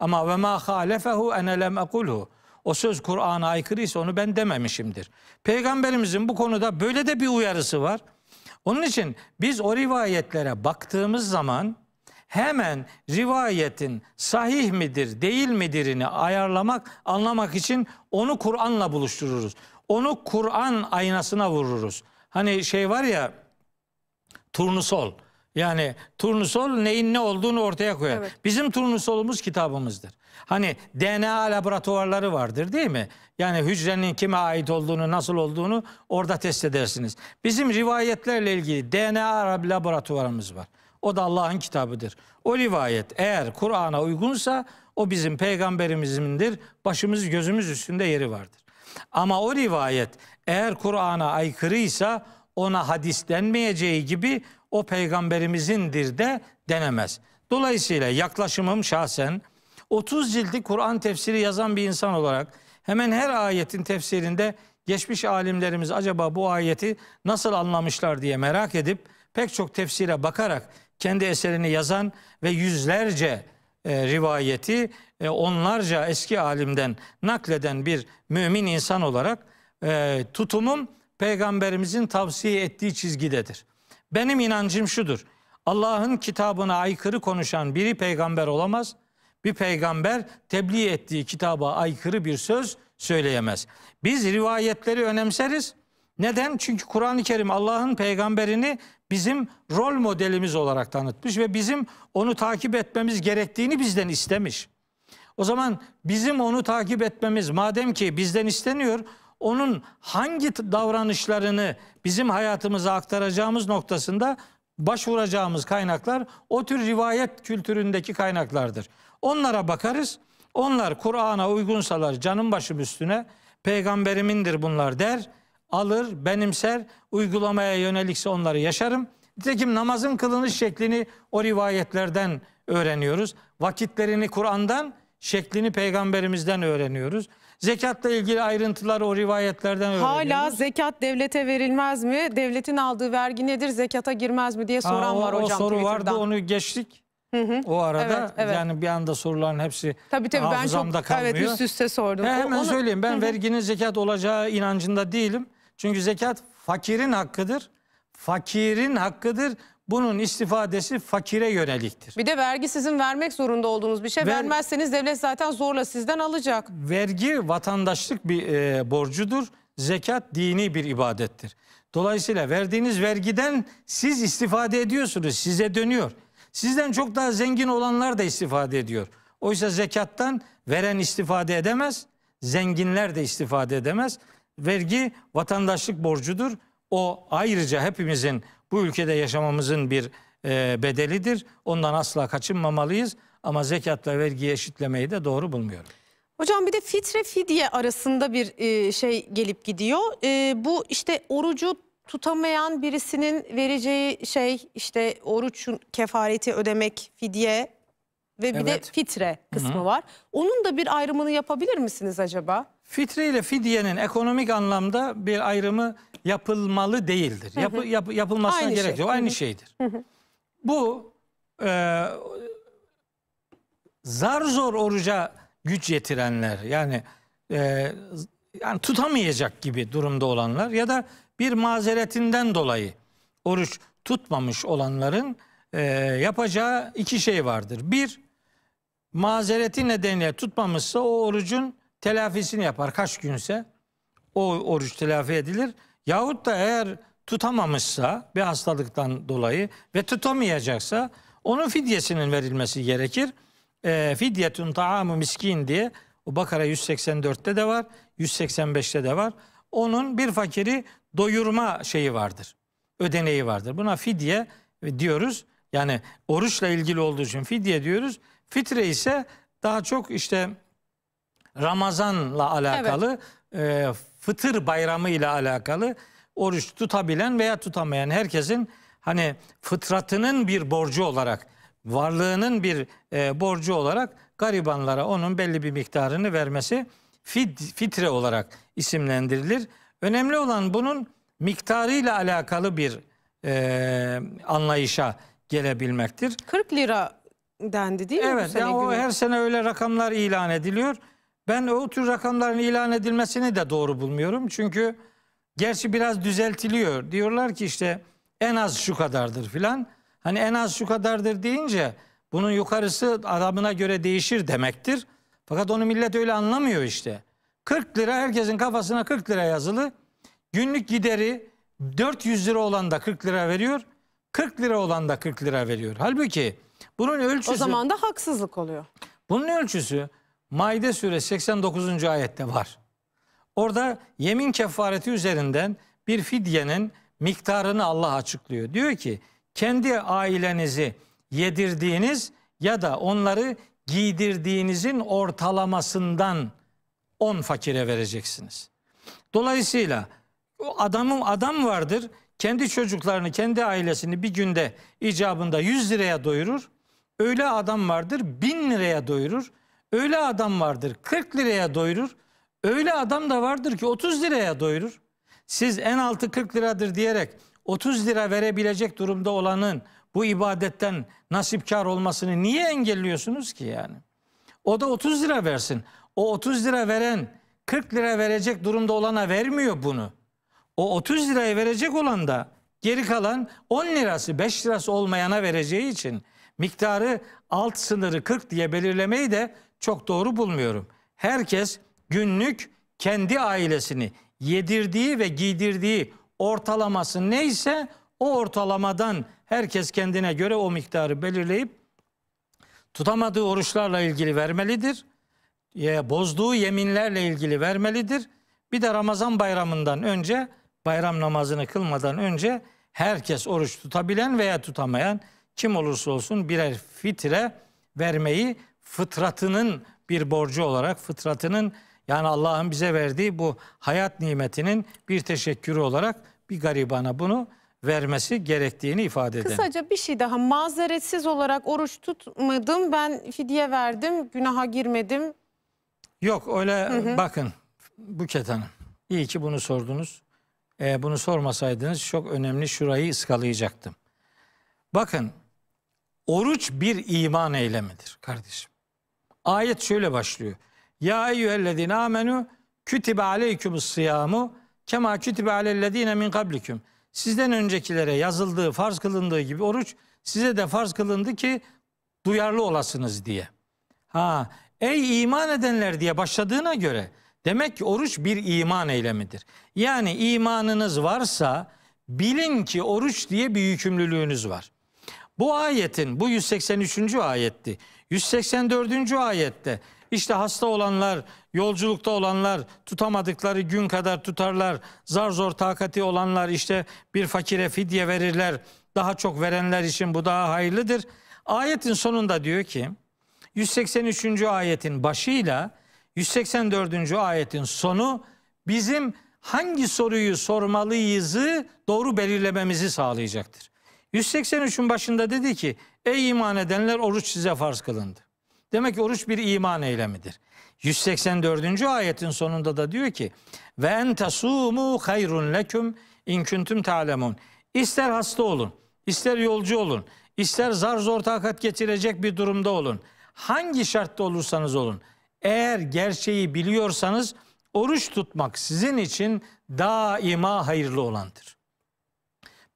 Ama ve ma halefehu ene lem ekulhu o söz Kur'an'a aykırıysa onu ben dememişimdir. Peygamberimizin bu konuda böyle de bir uyarısı var. Onun için biz o rivayetlere baktığımız zaman hemen rivayetin sahih midir değil midirini ayarlamak, anlamak için onu Kur'an'la buluştururuz. Onu Kur'an aynasına vururuz. Hani şey var ya turnusol. Yani turnusol neyin ne olduğunu ortaya koyar. Evet. Bizim turnusolumuz kitabımızdır. Hani DNA laboratuvarları vardır değil mi? Yani hücrenin kime ait olduğunu, nasıl olduğunu orada test edersiniz. Bizim rivayetlerle ilgili DNA laboratuvarımız var. O da Allah'ın kitabıdır. O rivayet eğer Kur'an'a uygunsa o bizim peygamberimizindir. Başımız gözümüz üstünde yeri vardır. Ama o rivayet eğer Kur'an'a aykırıysa ona hadis denmeyeceği gibi o peygamberimizindir de denemez. Dolayısıyla yaklaşımım şahsen 30 cildi Kur'an tefsiri yazan bir insan olarak hemen her ayetin tefsirinde geçmiş alimlerimiz acaba bu ayeti nasıl anlamışlar diye merak edip pek çok tefsire bakarak kendi eserini yazan ve yüzlerce e, rivayeti e, onlarca eski alimden nakleden bir mümin insan olarak e, tutumum peygamberimizin tavsiye ettiği çizgidedir. Benim inancım şudur. Allah'ın kitabına aykırı konuşan biri peygamber olamaz. Bir peygamber tebliğ ettiği kitaba aykırı bir söz söyleyemez. Biz rivayetleri önemseriz. Neden? Çünkü Kur'an-ı Kerim Allah'ın peygamberini bizim rol modelimiz olarak tanıtmış ve bizim onu takip etmemiz gerektiğini bizden istemiş. O zaman bizim onu takip etmemiz madem ki bizden isteniyor, onun hangi davranışlarını bizim hayatımıza aktaracağımız noktasında başvuracağımız kaynaklar o tür rivayet kültüründeki kaynaklardır. Onlara bakarız. Onlar Kur'an'a uygunsalar canım başım üstüne peygamberimindir bunlar der. Alır, benimser, uygulamaya yönelikse onları yaşarım. Nitekim namazın kılınış şeklini o rivayetlerden öğreniyoruz. Vakitlerini Kur'an'dan, şeklini peygamberimizden öğreniyoruz. Zekatla ilgili ayrıntılar o rivayetlerden öğreniyoruz. Hala zekat devlete verilmez mi? Devletin aldığı vergi nedir? Zekata girmez mi diye soran ha, o, var hocam. O soru vardı onu geçtik. Hı hı. O arada evet, evet. yani bir anda soruların hepsi tabii, tabii, hafızamda ben çok, kalmıyor. Evet üst üste sordum. He, hemen onu... söyleyeyim ben hı hı. verginin zekat olacağı inancında değilim. Çünkü zekat fakirin hakkıdır. Fakirin hakkıdır. Bunun istifadesi fakire yöneliktir. Bir de vergi sizin vermek zorunda olduğunuz bir şey. Ver, Vermezseniz devlet zaten zorla sizden alacak. Vergi vatandaşlık bir e, borcudur. Zekat dini bir ibadettir. Dolayısıyla verdiğiniz vergiden siz istifade ediyorsunuz. Size dönüyor. Sizden çok daha zengin olanlar da istifade ediyor. Oysa zekattan veren istifade edemez. Zenginler de istifade edemez. Vergi vatandaşlık borcudur. O ayrıca hepimizin bu ülkede yaşamamızın bir e, bedelidir. Ondan asla kaçınmamalıyız ama zekatla vergi eşitlemeyi de doğru bulmuyorum. Hocam bir de fitre fidye arasında bir e, şey gelip gidiyor. E, bu işte orucu tutamayan birisinin vereceği şey işte oruçun kefareti ödemek fidye ve bir evet. de fitre kısmı Hı -hı. var. Onun da bir ayrımını yapabilir misiniz acaba? Fitre ile fidyenin ekonomik anlamda bir ayrımı yapılmalı değildir. Hı hı. Yap, yap, yapılmasına Aynı gerek şey. yok. Aynı hı hı. şeydir. Hı hı. Bu e, zar zor oruca güç yetirenler yani e, yani tutamayacak gibi durumda olanlar ya da bir mazeretinden dolayı oruç tutmamış olanların e, yapacağı iki şey vardır. Bir, mazereti nedeniyle tutmamışsa o orucun telafisini yapar. Kaç günse o oruç telafi edilir. Yahut da eğer tutamamışsa bir hastalıktan dolayı ve tutamayacaksa onun fidyesinin verilmesi gerekir. E, fidyetun taamu miskin diye o Bakara 184'te de var, 185'te de var. Onun bir fakiri doyurma şeyi vardır. Ödeneği vardır. Buna fidye diyoruz. Yani oruçla ilgili olduğu için fidye diyoruz. Fitre ise daha çok işte Ramazan'la alakalı evet. e, fıtır bayramı ile alakalı oruç tutabilen veya tutamayan herkesin hani fıtratının bir borcu olarak, varlığının bir e, borcu olarak garibanlara onun belli bir miktarını vermesi fitre olarak isimlendirilir. Önemli olan bunun miktarı ile alakalı bir e, anlayışa gelebilmektir. 40 lira dendi değil mi? Evet, yani o her sene öyle rakamlar ilan ediliyor. Ben o tür rakamların ilan edilmesini de doğru bulmuyorum. Çünkü gerçi biraz düzeltiliyor. Diyorlar ki işte en az şu kadardır filan. Hani en az şu kadardır deyince bunun yukarısı adamına göre değişir demektir. Fakat onu millet öyle anlamıyor işte. 40 lira herkesin kafasına 40 lira yazılı. Günlük gideri 400 lira olan da 40 lira veriyor. 40 lira olan da 40 lira veriyor. Halbuki bunun ölçüsü... O zaman da haksızlık oluyor. Bunun ölçüsü Maide suresi 89. ayette var. Orada yemin kefareti üzerinden bir fidyenin miktarını Allah açıklıyor. Diyor ki kendi ailenizi yedirdiğiniz ya da onları giydirdiğinizin ortalamasından 10 fakire vereceksiniz. Dolayısıyla o adamım adam vardır. Kendi çocuklarını, kendi ailesini bir günde icabında 100 liraya doyurur. Öyle adam vardır 1000 liraya doyurur. Öyle adam vardır 40 liraya doyurur. Öyle adam da vardır ki 30 liraya doyurur. Siz en altı 40 liradır diyerek 30 lira verebilecek durumda olanın bu ibadetten nasipkar olmasını niye engelliyorsunuz ki yani? O da 30 lira versin. O 30 lira veren 40 lira verecek durumda olana vermiyor bunu. O 30 lirayı verecek olan da geri kalan 10 lirası 5 lirası olmayana vereceği için miktarı alt sınırı 40 diye belirlemeyi de çok doğru bulmuyorum. Herkes günlük kendi ailesini yedirdiği ve giydirdiği ortalaması neyse o ortalamadan herkes kendine göre o miktarı belirleyip tutamadığı oruçlarla ilgili vermelidir. E, bozduğu yeminlerle ilgili vermelidir. Bir de Ramazan bayramından önce bayram namazını kılmadan önce herkes oruç tutabilen veya tutamayan kim olursa olsun birer fitre vermeyi fıtratının bir borcu olarak fıtratının yani Allah'ın bize verdiği bu hayat nimetinin bir teşekkürü olarak bir garibana bunu vermesi gerektiğini ifade eden. Kısaca bir şey daha mazeretsiz olarak oruç tutmadım ben fidye verdim günaha girmedim. Yok öyle hı hı. bakın Buket Hanım iyi ki bunu sordunuz. Ee, bunu sormasaydınız çok önemli şurayı ıskalayacaktım. Bakın oruç bir iman eylemidir kardeşim. Ayet şöyle başlıyor. Ya eyyühellezine amenu kütibe aleykümüs siyamu kema kütibe alellezine min kablikum. Sizden öncekilere yazıldığı, farz kılındığı gibi oruç size de farz kılındı ki duyarlı olasınız diye. Ha, ey iman edenler diye başladığına göre demek ki oruç bir iman eylemidir. Yani imanınız varsa bilin ki oruç diye bir yükümlülüğünüz var. Bu ayetin, bu 183. ayetti. 184. ayette işte hasta olanlar, yolculukta olanlar, tutamadıkları gün kadar tutarlar, zar zor takati olanlar işte bir fakire fidye verirler, daha çok verenler için bu daha hayırlıdır. Ayetin sonunda diyor ki 183. ayetin başıyla 184. ayetin sonu bizim hangi soruyu sormalıyızı doğru belirlememizi sağlayacaktır. 183'ün başında dedi ki Ey iman edenler oruç size farz kılındı. Demek ki oruç bir iman eylemidir. 184. ayetin sonunda da diyor ki ve en tasumu hayrun leküm in kuntum talemun. İster hasta olun, ister yolcu olun, ister zar zor takat getirecek bir durumda olun. Hangi şartta olursanız olun. Eğer gerçeği biliyorsanız oruç tutmak sizin için daima hayırlı olandır.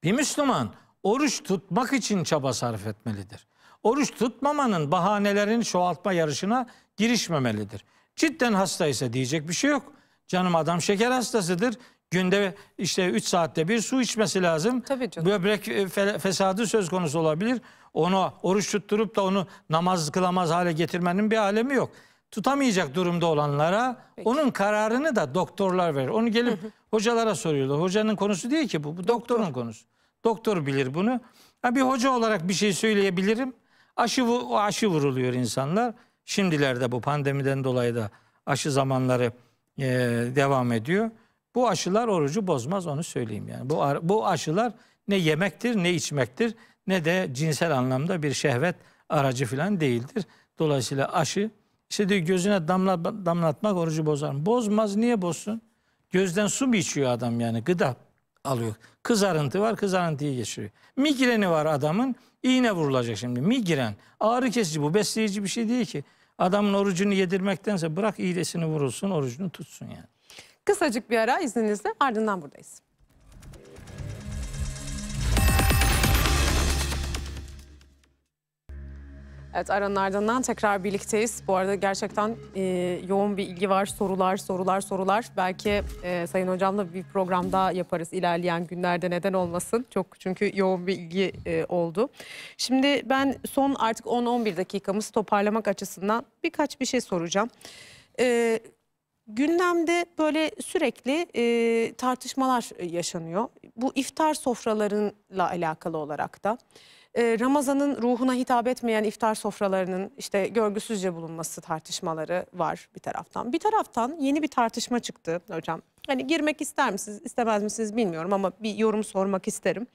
Bir Müslüman oruç tutmak için çaba sarf etmelidir. Oruç tutmamanın bahanelerini çoğaltma yarışına girişmemelidir. Cidden hasta ise diyecek bir şey yok. Canım adam şeker hastasıdır. Günde işte 3 saatte bir su içmesi lazım. Tabii canım. Böbrek e, fesadı söz konusu olabilir. Onu oruç tutturup da onu namaz kılamaz hale getirmenin bir alemi yok. Tutamayacak durumda olanlara Peki. onun kararını da doktorlar verir. Onu gelip hocalara soruyorlar. Hocanın konusu değil ki bu, bu doktorun Doktor. konusu. Doktor bilir bunu. Ha, bir hoca olarak bir şey söyleyebilirim. Aşı, aşı vuruluyor insanlar. Şimdilerde bu pandemiden dolayı da aşı zamanları e, devam ediyor. Bu aşılar orucu bozmaz onu söyleyeyim yani. Bu, bu aşılar ne yemektir ne içmektir ne de cinsel anlamda bir şehvet aracı falan değildir. Dolayısıyla aşı işte diyor gözüne damla, damlatmak orucu bozar mı? Bozmaz niye bozsun? Gözden su mu içiyor adam yani gıda alıyor. Kızarıntı var kızarıntıyı geçiriyor. Migreni var adamın iğne vurulacak şimdi migren. Ağrı kesici bu besleyici bir şey değil ki. Adamın orucunu yedirmektense bırak iğnesini vurulsun orucunu tutsun yani. Kısacık bir ara izninizle ardından buradayız. Evet aranın ardından tekrar birlikteyiz. Bu arada gerçekten e, yoğun bir ilgi var. Sorular, sorular, sorular. Belki e, Sayın Hocam'la bir program daha yaparız ilerleyen günlerde neden olmasın. Çok çünkü yoğun bir ilgi e, oldu. Şimdi ben son artık 10-11 dakikamızı toparlamak açısından birkaç bir şey soracağım. E, gündemde böyle sürekli e, tartışmalar e, yaşanıyor. Bu iftar sofralarıyla alakalı olarak da. Ee, Ramazan'ın ruhuna hitap etmeyen iftar sofralarının işte görgüsüzce bulunması tartışmaları var bir taraftan. Bir taraftan yeni bir tartışma çıktı hocam. Hani girmek ister misiniz istemez misiniz bilmiyorum ama bir yorum sormak isterim.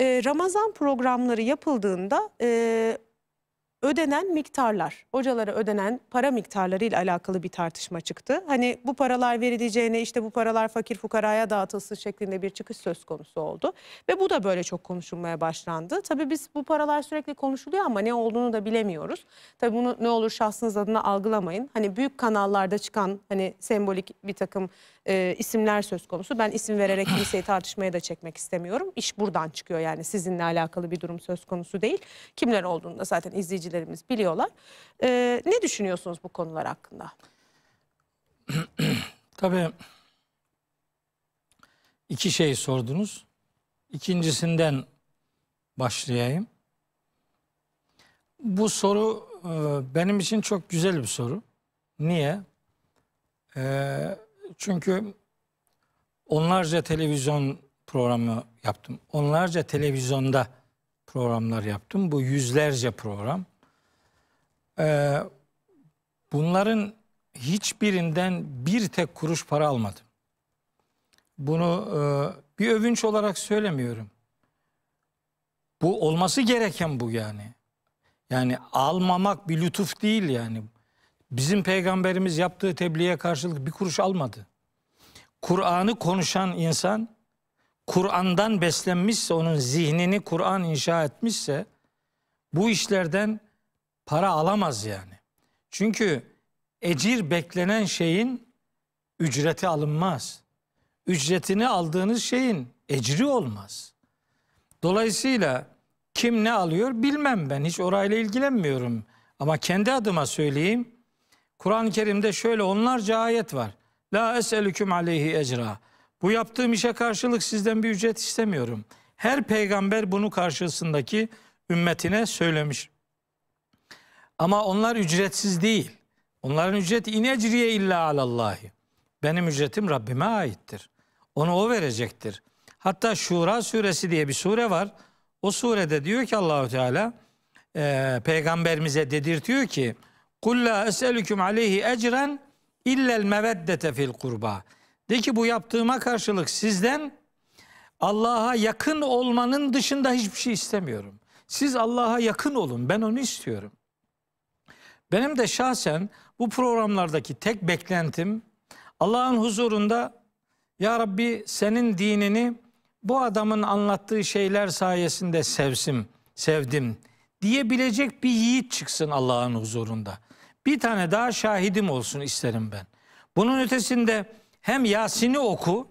Ee, Ramazan programları yapıldığında e, ödenen miktarlar, hocalara ödenen para miktarları ile alakalı bir tartışma çıktı. Hani bu paralar verileceğine işte bu paralar fakir fukaraya dağıtılsın şeklinde bir çıkış söz konusu oldu. Ve bu da böyle çok konuşulmaya başlandı. Tabii biz bu paralar sürekli konuşuluyor ama ne olduğunu da bilemiyoruz. Tabii bunu ne olur şahsınız adına algılamayın. Hani büyük kanallarda çıkan hani sembolik bir takım e, isimler söz konusu. Ben isim vererek kimseyi tartışmaya da çekmek istemiyorum. İş buradan çıkıyor yani sizinle alakalı bir durum söz konusu değil. Kimler olduğunu da zaten izleyicilerimiz biliyorlar. E, ne düşünüyorsunuz bu konular hakkında? Tabii iki şey sordunuz. İkincisinden başlayayım. Bu soru e, benim için çok güzel bir soru. Niye? Ee, çünkü onlarca televizyon programı yaptım. Onlarca televizyonda programlar yaptım. Bu yüzlerce program. Ee, bunların hiçbirinden bir tek kuruş para almadım. Bunu e, bir övünç olarak söylemiyorum. Bu olması gereken bu yani. Yani almamak bir lütuf değil yani. Bizim peygamberimiz yaptığı tebliğe karşılık bir kuruş almadı. Kur'an'ı konuşan insan Kur'an'dan beslenmişse onun zihnini Kur'an inşa etmişse bu işlerden para alamaz yani. Çünkü ecir beklenen şeyin ücreti alınmaz. Ücretini aldığınız şeyin ecri olmaz. Dolayısıyla kim ne alıyor bilmem ben hiç orayla ilgilenmiyorum. Ama kendi adıma söyleyeyim Kur'an-ı Kerim'de şöyle onlarca ayet var. La eselüküm aleyhi ecra. Bu yaptığım işe karşılık sizden bir ücret istemiyorum. Her peygamber bunu karşısındaki ümmetine söylemiş. Ama onlar ücretsiz değil. Onların ücreti inecriye illa alallahi. Benim ücretim Rabbime aittir. Onu o verecektir. Hatta Şura suresi diye bir sure var. O surede diyor ki Allahu Teala e, peygamberimize dedirtiyor ki Kul la eselüküm aleyhi ecren illel meveddete fil kurba. De ki bu yaptığıma karşılık sizden Allah'a yakın olmanın dışında hiçbir şey istemiyorum. Siz Allah'a yakın olun. Ben onu istiyorum. Benim de şahsen bu programlardaki tek beklentim Allah'ın huzurunda ya Rabbi senin dinini bu adamın anlattığı şeyler sayesinde sevsim, sevdim diyebilecek bir yiğit çıksın Allah'ın huzurunda bir tane daha şahidim olsun isterim ben. Bunun ötesinde hem Yasin'i oku.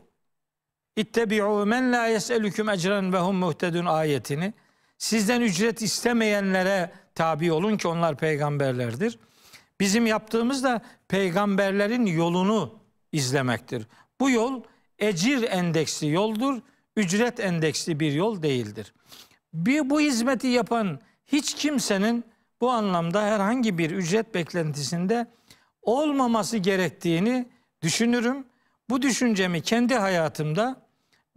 İttebi'u men la yes'elüküm ecren ve hum muhtedun ayetini. Sizden ücret istemeyenlere tabi olun ki onlar peygamberlerdir. Bizim yaptığımız da peygamberlerin yolunu izlemektir. Bu yol ecir endeksli yoldur, ücret endeksli bir yol değildir. Bir, bu hizmeti yapan hiç kimsenin bu anlamda herhangi bir ücret beklentisinde olmaması gerektiğini düşünürüm. Bu düşüncemi kendi hayatımda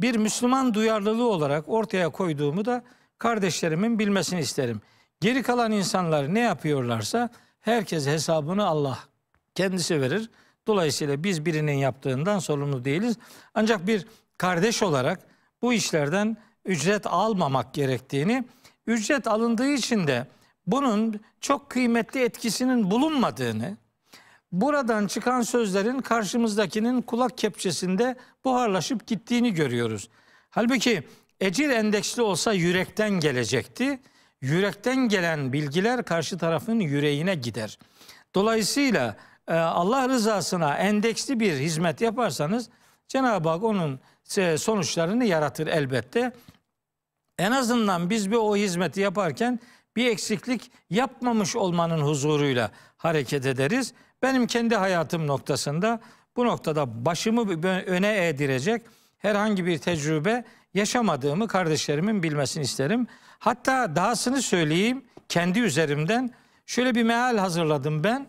bir Müslüman duyarlılığı olarak ortaya koyduğumu da kardeşlerimin bilmesini isterim. Geri kalan insanlar ne yapıyorlarsa herkes hesabını Allah kendisi verir. Dolayısıyla biz birinin yaptığından sorumlu değiliz. Ancak bir kardeş olarak bu işlerden ücret almamak gerektiğini, ücret alındığı için de bunun çok kıymetli etkisinin bulunmadığını, buradan çıkan sözlerin karşımızdakinin kulak kepçesinde buharlaşıp gittiğini görüyoruz. Halbuki ecir endeksli olsa yürekten gelecekti. Yürekten gelen bilgiler karşı tarafın yüreğine gider. Dolayısıyla e, Allah rızasına endeksli bir hizmet yaparsanız Cenab-ı Hak onun e, sonuçlarını yaratır elbette. En azından biz bir o hizmeti yaparken bir eksiklik yapmamış olmanın huzuruyla hareket ederiz. Benim kendi hayatım noktasında bu noktada başımı öne eğdirecek herhangi bir tecrübe yaşamadığımı kardeşlerimin bilmesini isterim. Hatta dahasını söyleyeyim kendi üzerimden şöyle bir meal hazırladım ben.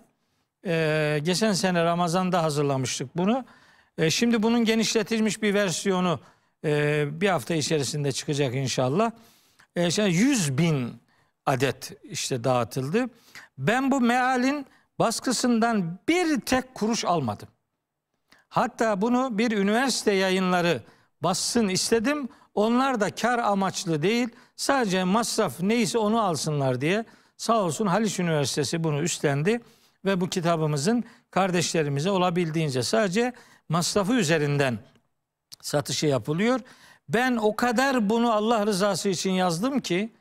Ee, geçen sene Ramazan'da hazırlamıştık bunu. Ee, şimdi bunun genişletilmiş bir versiyonu e, bir hafta içerisinde çıkacak inşallah. Ee, işte 100 bin adet işte dağıtıldı. Ben bu mealin baskısından bir tek kuruş almadım. Hatta bunu bir üniversite yayınları bassın istedim. Onlar da kar amaçlı değil sadece masraf neyse onu alsınlar diye sağ olsun Haliç Üniversitesi bunu üstlendi ve bu kitabımızın kardeşlerimize olabildiğince sadece masrafı üzerinden satışı yapılıyor. Ben o kadar bunu Allah rızası için yazdım ki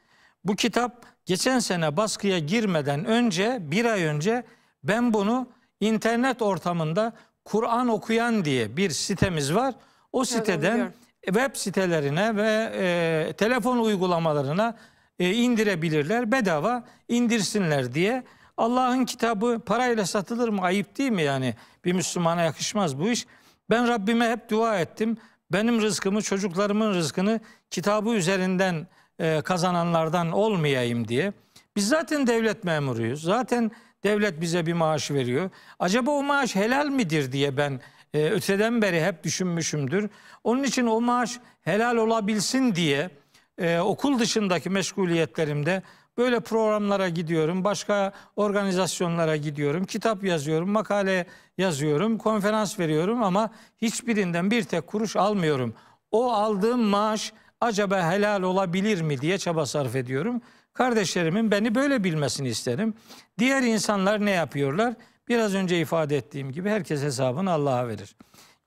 bu kitap geçen sene baskıya girmeden önce bir ay önce ben bunu internet ortamında Kur'an okuyan diye bir sitemiz var. O siteden web sitelerine ve e, telefon uygulamalarına e, indirebilirler. Bedava indirsinler diye. Allah'ın kitabı parayla satılır mı? Ayıp değil mi yani? Bir Müslümana yakışmaz bu iş. Ben Rabbime hep dua ettim. Benim rızkımı, çocuklarımın rızkını kitabı üzerinden e, kazananlardan olmayayım diye. Biz zaten devlet memuruyuz. Zaten devlet bize bir maaş veriyor. Acaba o maaş helal midir diye ben e, öteden beri hep düşünmüşümdür. Onun için o maaş helal olabilsin diye e, okul dışındaki meşguliyetlerimde böyle programlara gidiyorum, başka organizasyonlara gidiyorum, kitap yazıyorum, makale yazıyorum, konferans veriyorum ama hiçbirinden bir tek kuruş almıyorum. O aldığım maaş acaba helal olabilir mi diye çaba sarf ediyorum. Kardeşlerimin beni böyle bilmesini isterim. Diğer insanlar ne yapıyorlar? Biraz önce ifade ettiğim gibi herkes hesabını Allah'a verir.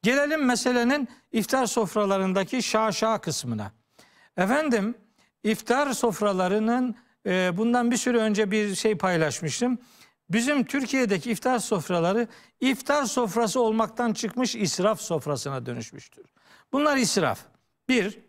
Gelelim meselenin iftar sofralarındaki şaşa kısmına. Efendim iftar sofralarının e, bundan bir süre önce bir şey paylaşmıştım. Bizim Türkiye'deki iftar sofraları iftar sofrası olmaktan çıkmış israf sofrasına dönüşmüştür. Bunlar israf. Bir,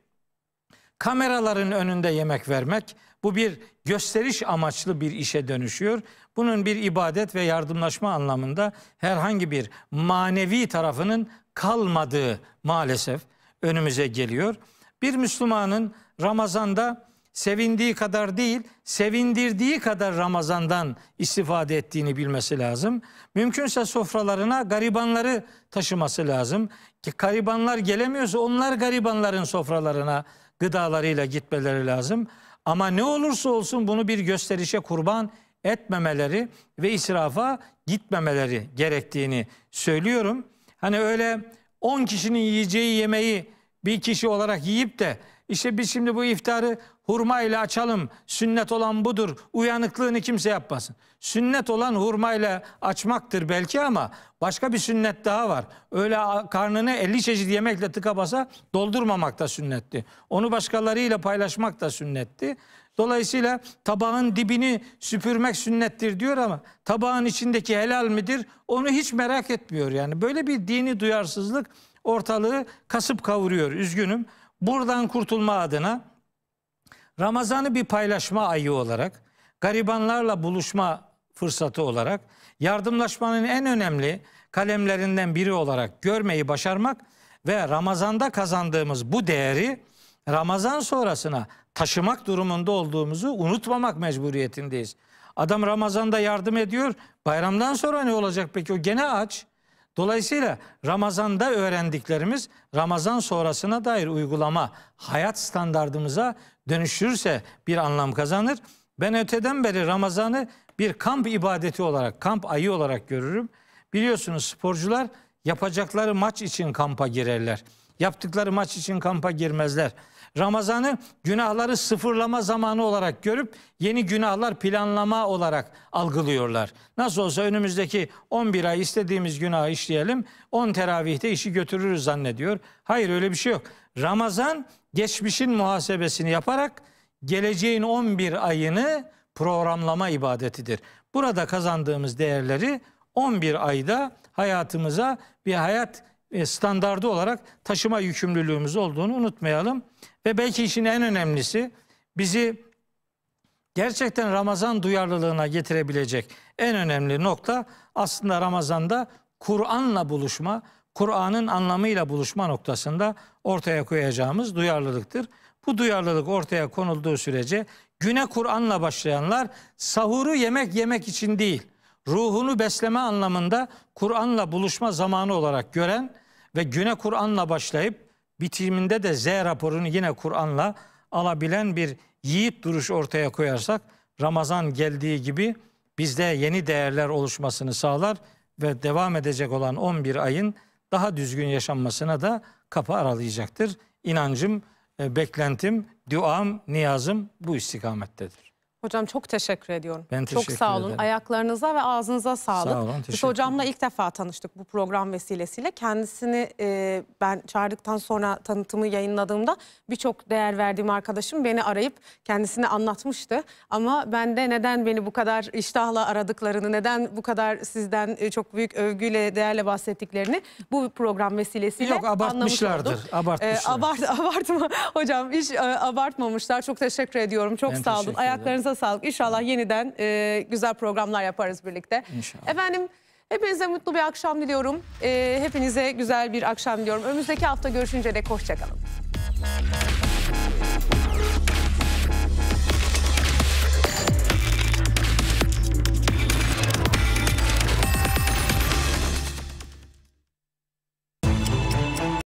kameraların önünde yemek vermek bu bir gösteriş amaçlı bir işe dönüşüyor. Bunun bir ibadet ve yardımlaşma anlamında herhangi bir manevi tarafının kalmadığı maalesef önümüze geliyor. Bir Müslümanın Ramazan'da sevindiği kadar değil, sevindirdiği kadar Ramazan'dan istifade ettiğini bilmesi lazım. Mümkünse sofralarına garibanları taşıması lazım. Ki garibanlar gelemiyorsa onlar garibanların sofralarına gıdalarıyla gitmeleri lazım. Ama ne olursa olsun bunu bir gösterişe kurban etmemeleri ve israfa gitmemeleri gerektiğini söylüyorum. Hani öyle 10 kişinin yiyeceği yemeği bir kişi olarak yiyip de işte biz şimdi bu iftarı hurma ile açalım. Sünnet olan budur. Uyanıklığını kimse yapmasın. Sünnet olan hurma ile açmaktır belki ama başka bir sünnet daha var. Öyle karnını 50 çeşit yemekle tıka basa doldurmamak da sünnetti. Onu başkalarıyla paylaşmak da sünnetti. Dolayısıyla tabağın dibini süpürmek sünnettir diyor ama tabağın içindeki helal midir onu hiç merak etmiyor yani. Böyle bir dini duyarsızlık ortalığı kasıp kavuruyor üzgünüm. Buradan kurtulma adına Ramazan'ı bir paylaşma ayı olarak, garibanlarla buluşma fırsatı olarak, yardımlaşmanın en önemli kalemlerinden biri olarak görmeyi başarmak ve Ramazan'da kazandığımız bu değeri Ramazan sonrasına taşımak durumunda olduğumuzu unutmamak mecburiyetindeyiz. Adam Ramazan'da yardım ediyor. Bayramdan sonra ne olacak peki? O gene aç. Dolayısıyla Ramazan'da öğrendiklerimiz Ramazan sonrasına dair uygulama hayat standardımıza dönüşürse bir anlam kazanır. Ben öteden beri Ramazan'ı bir kamp ibadeti olarak, kamp ayı olarak görürüm. Biliyorsunuz sporcular yapacakları maç için kampa girerler. Yaptıkları maç için kampa girmezler. Ramazan'ı günahları sıfırlama zamanı olarak görüp yeni günahlar planlama olarak algılıyorlar. Nasıl olsa önümüzdeki 11 ay istediğimiz günahı işleyelim, 10 teravihte işi götürürüz zannediyor. Hayır öyle bir şey yok. Ramazan geçmişin muhasebesini yaparak geleceğin 11 ayını programlama ibadetidir. Burada kazandığımız değerleri 11 ayda hayatımıza bir hayat e, standardı olarak taşıma yükümlülüğümüz olduğunu unutmayalım. Ve belki işin en önemlisi bizi gerçekten Ramazan duyarlılığına getirebilecek en önemli nokta aslında Ramazan'da Kur'an'la buluşma, Kur'an'ın anlamıyla buluşma noktasında ortaya koyacağımız duyarlılıktır. Bu duyarlılık ortaya konulduğu sürece güne Kur'an'la başlayanlar sahuru yemek yemek için değil, ruhunu besleme anlamında Kur'an'la buluşma zamanı olarak gören ve güne Kur'an'la başlayıp bitiminde de Z raporunu yine Kur'an'la alabilen bir yiğit duruş ortaya koyarsak Ramazan geldiği gibi bizde yeni değerler oluşmasını sağlar ve devam edecek olan 11 ayın daha düzgün yaşanmasına da kapı aralayacaktır. İnancım, e, beklentim, duam, niyazım bu istikamettedir. Hocam çok teşekkür ediyorum. Ben teşekkür Çok sağ olun. Ederim. Ayaklarınıza ve ağzınıza sağlık. Sağ olun, teşekkür Biz hocamla ilk defa tanıştık bu program vesilesiyle. Kendisini e, ben çağırdıktan sonra tanıtımı yayınladığımda birçok değer verdiğim arkadaşım beni arayıp kendisini anlatmıştı. Ama ben de neden beni bu kadar iştahla aradıklarını, neden bu kadar sizden e, çok büyük övgüyle, değerle bahsettiklerini bu program vesilesiyle Yok, abartmışlardır. anlamış oldum. Abartmışlardır. E, abart, abartma hocam hiç e, abartmamışlar. Çok teşekkür ediyorum. Çok ben sağ olun. Ayaklarınıza Ağzınıza sağlık. İnşallah yeniden e, güzel programlar yaparız birlikte. İnşallah. Efendim hepinize mutlu bir akşam diliyorum. E, hepinize güzel bir akşam diliyorum. Önümüzdeki hafta görüşünce de hoşçakalın.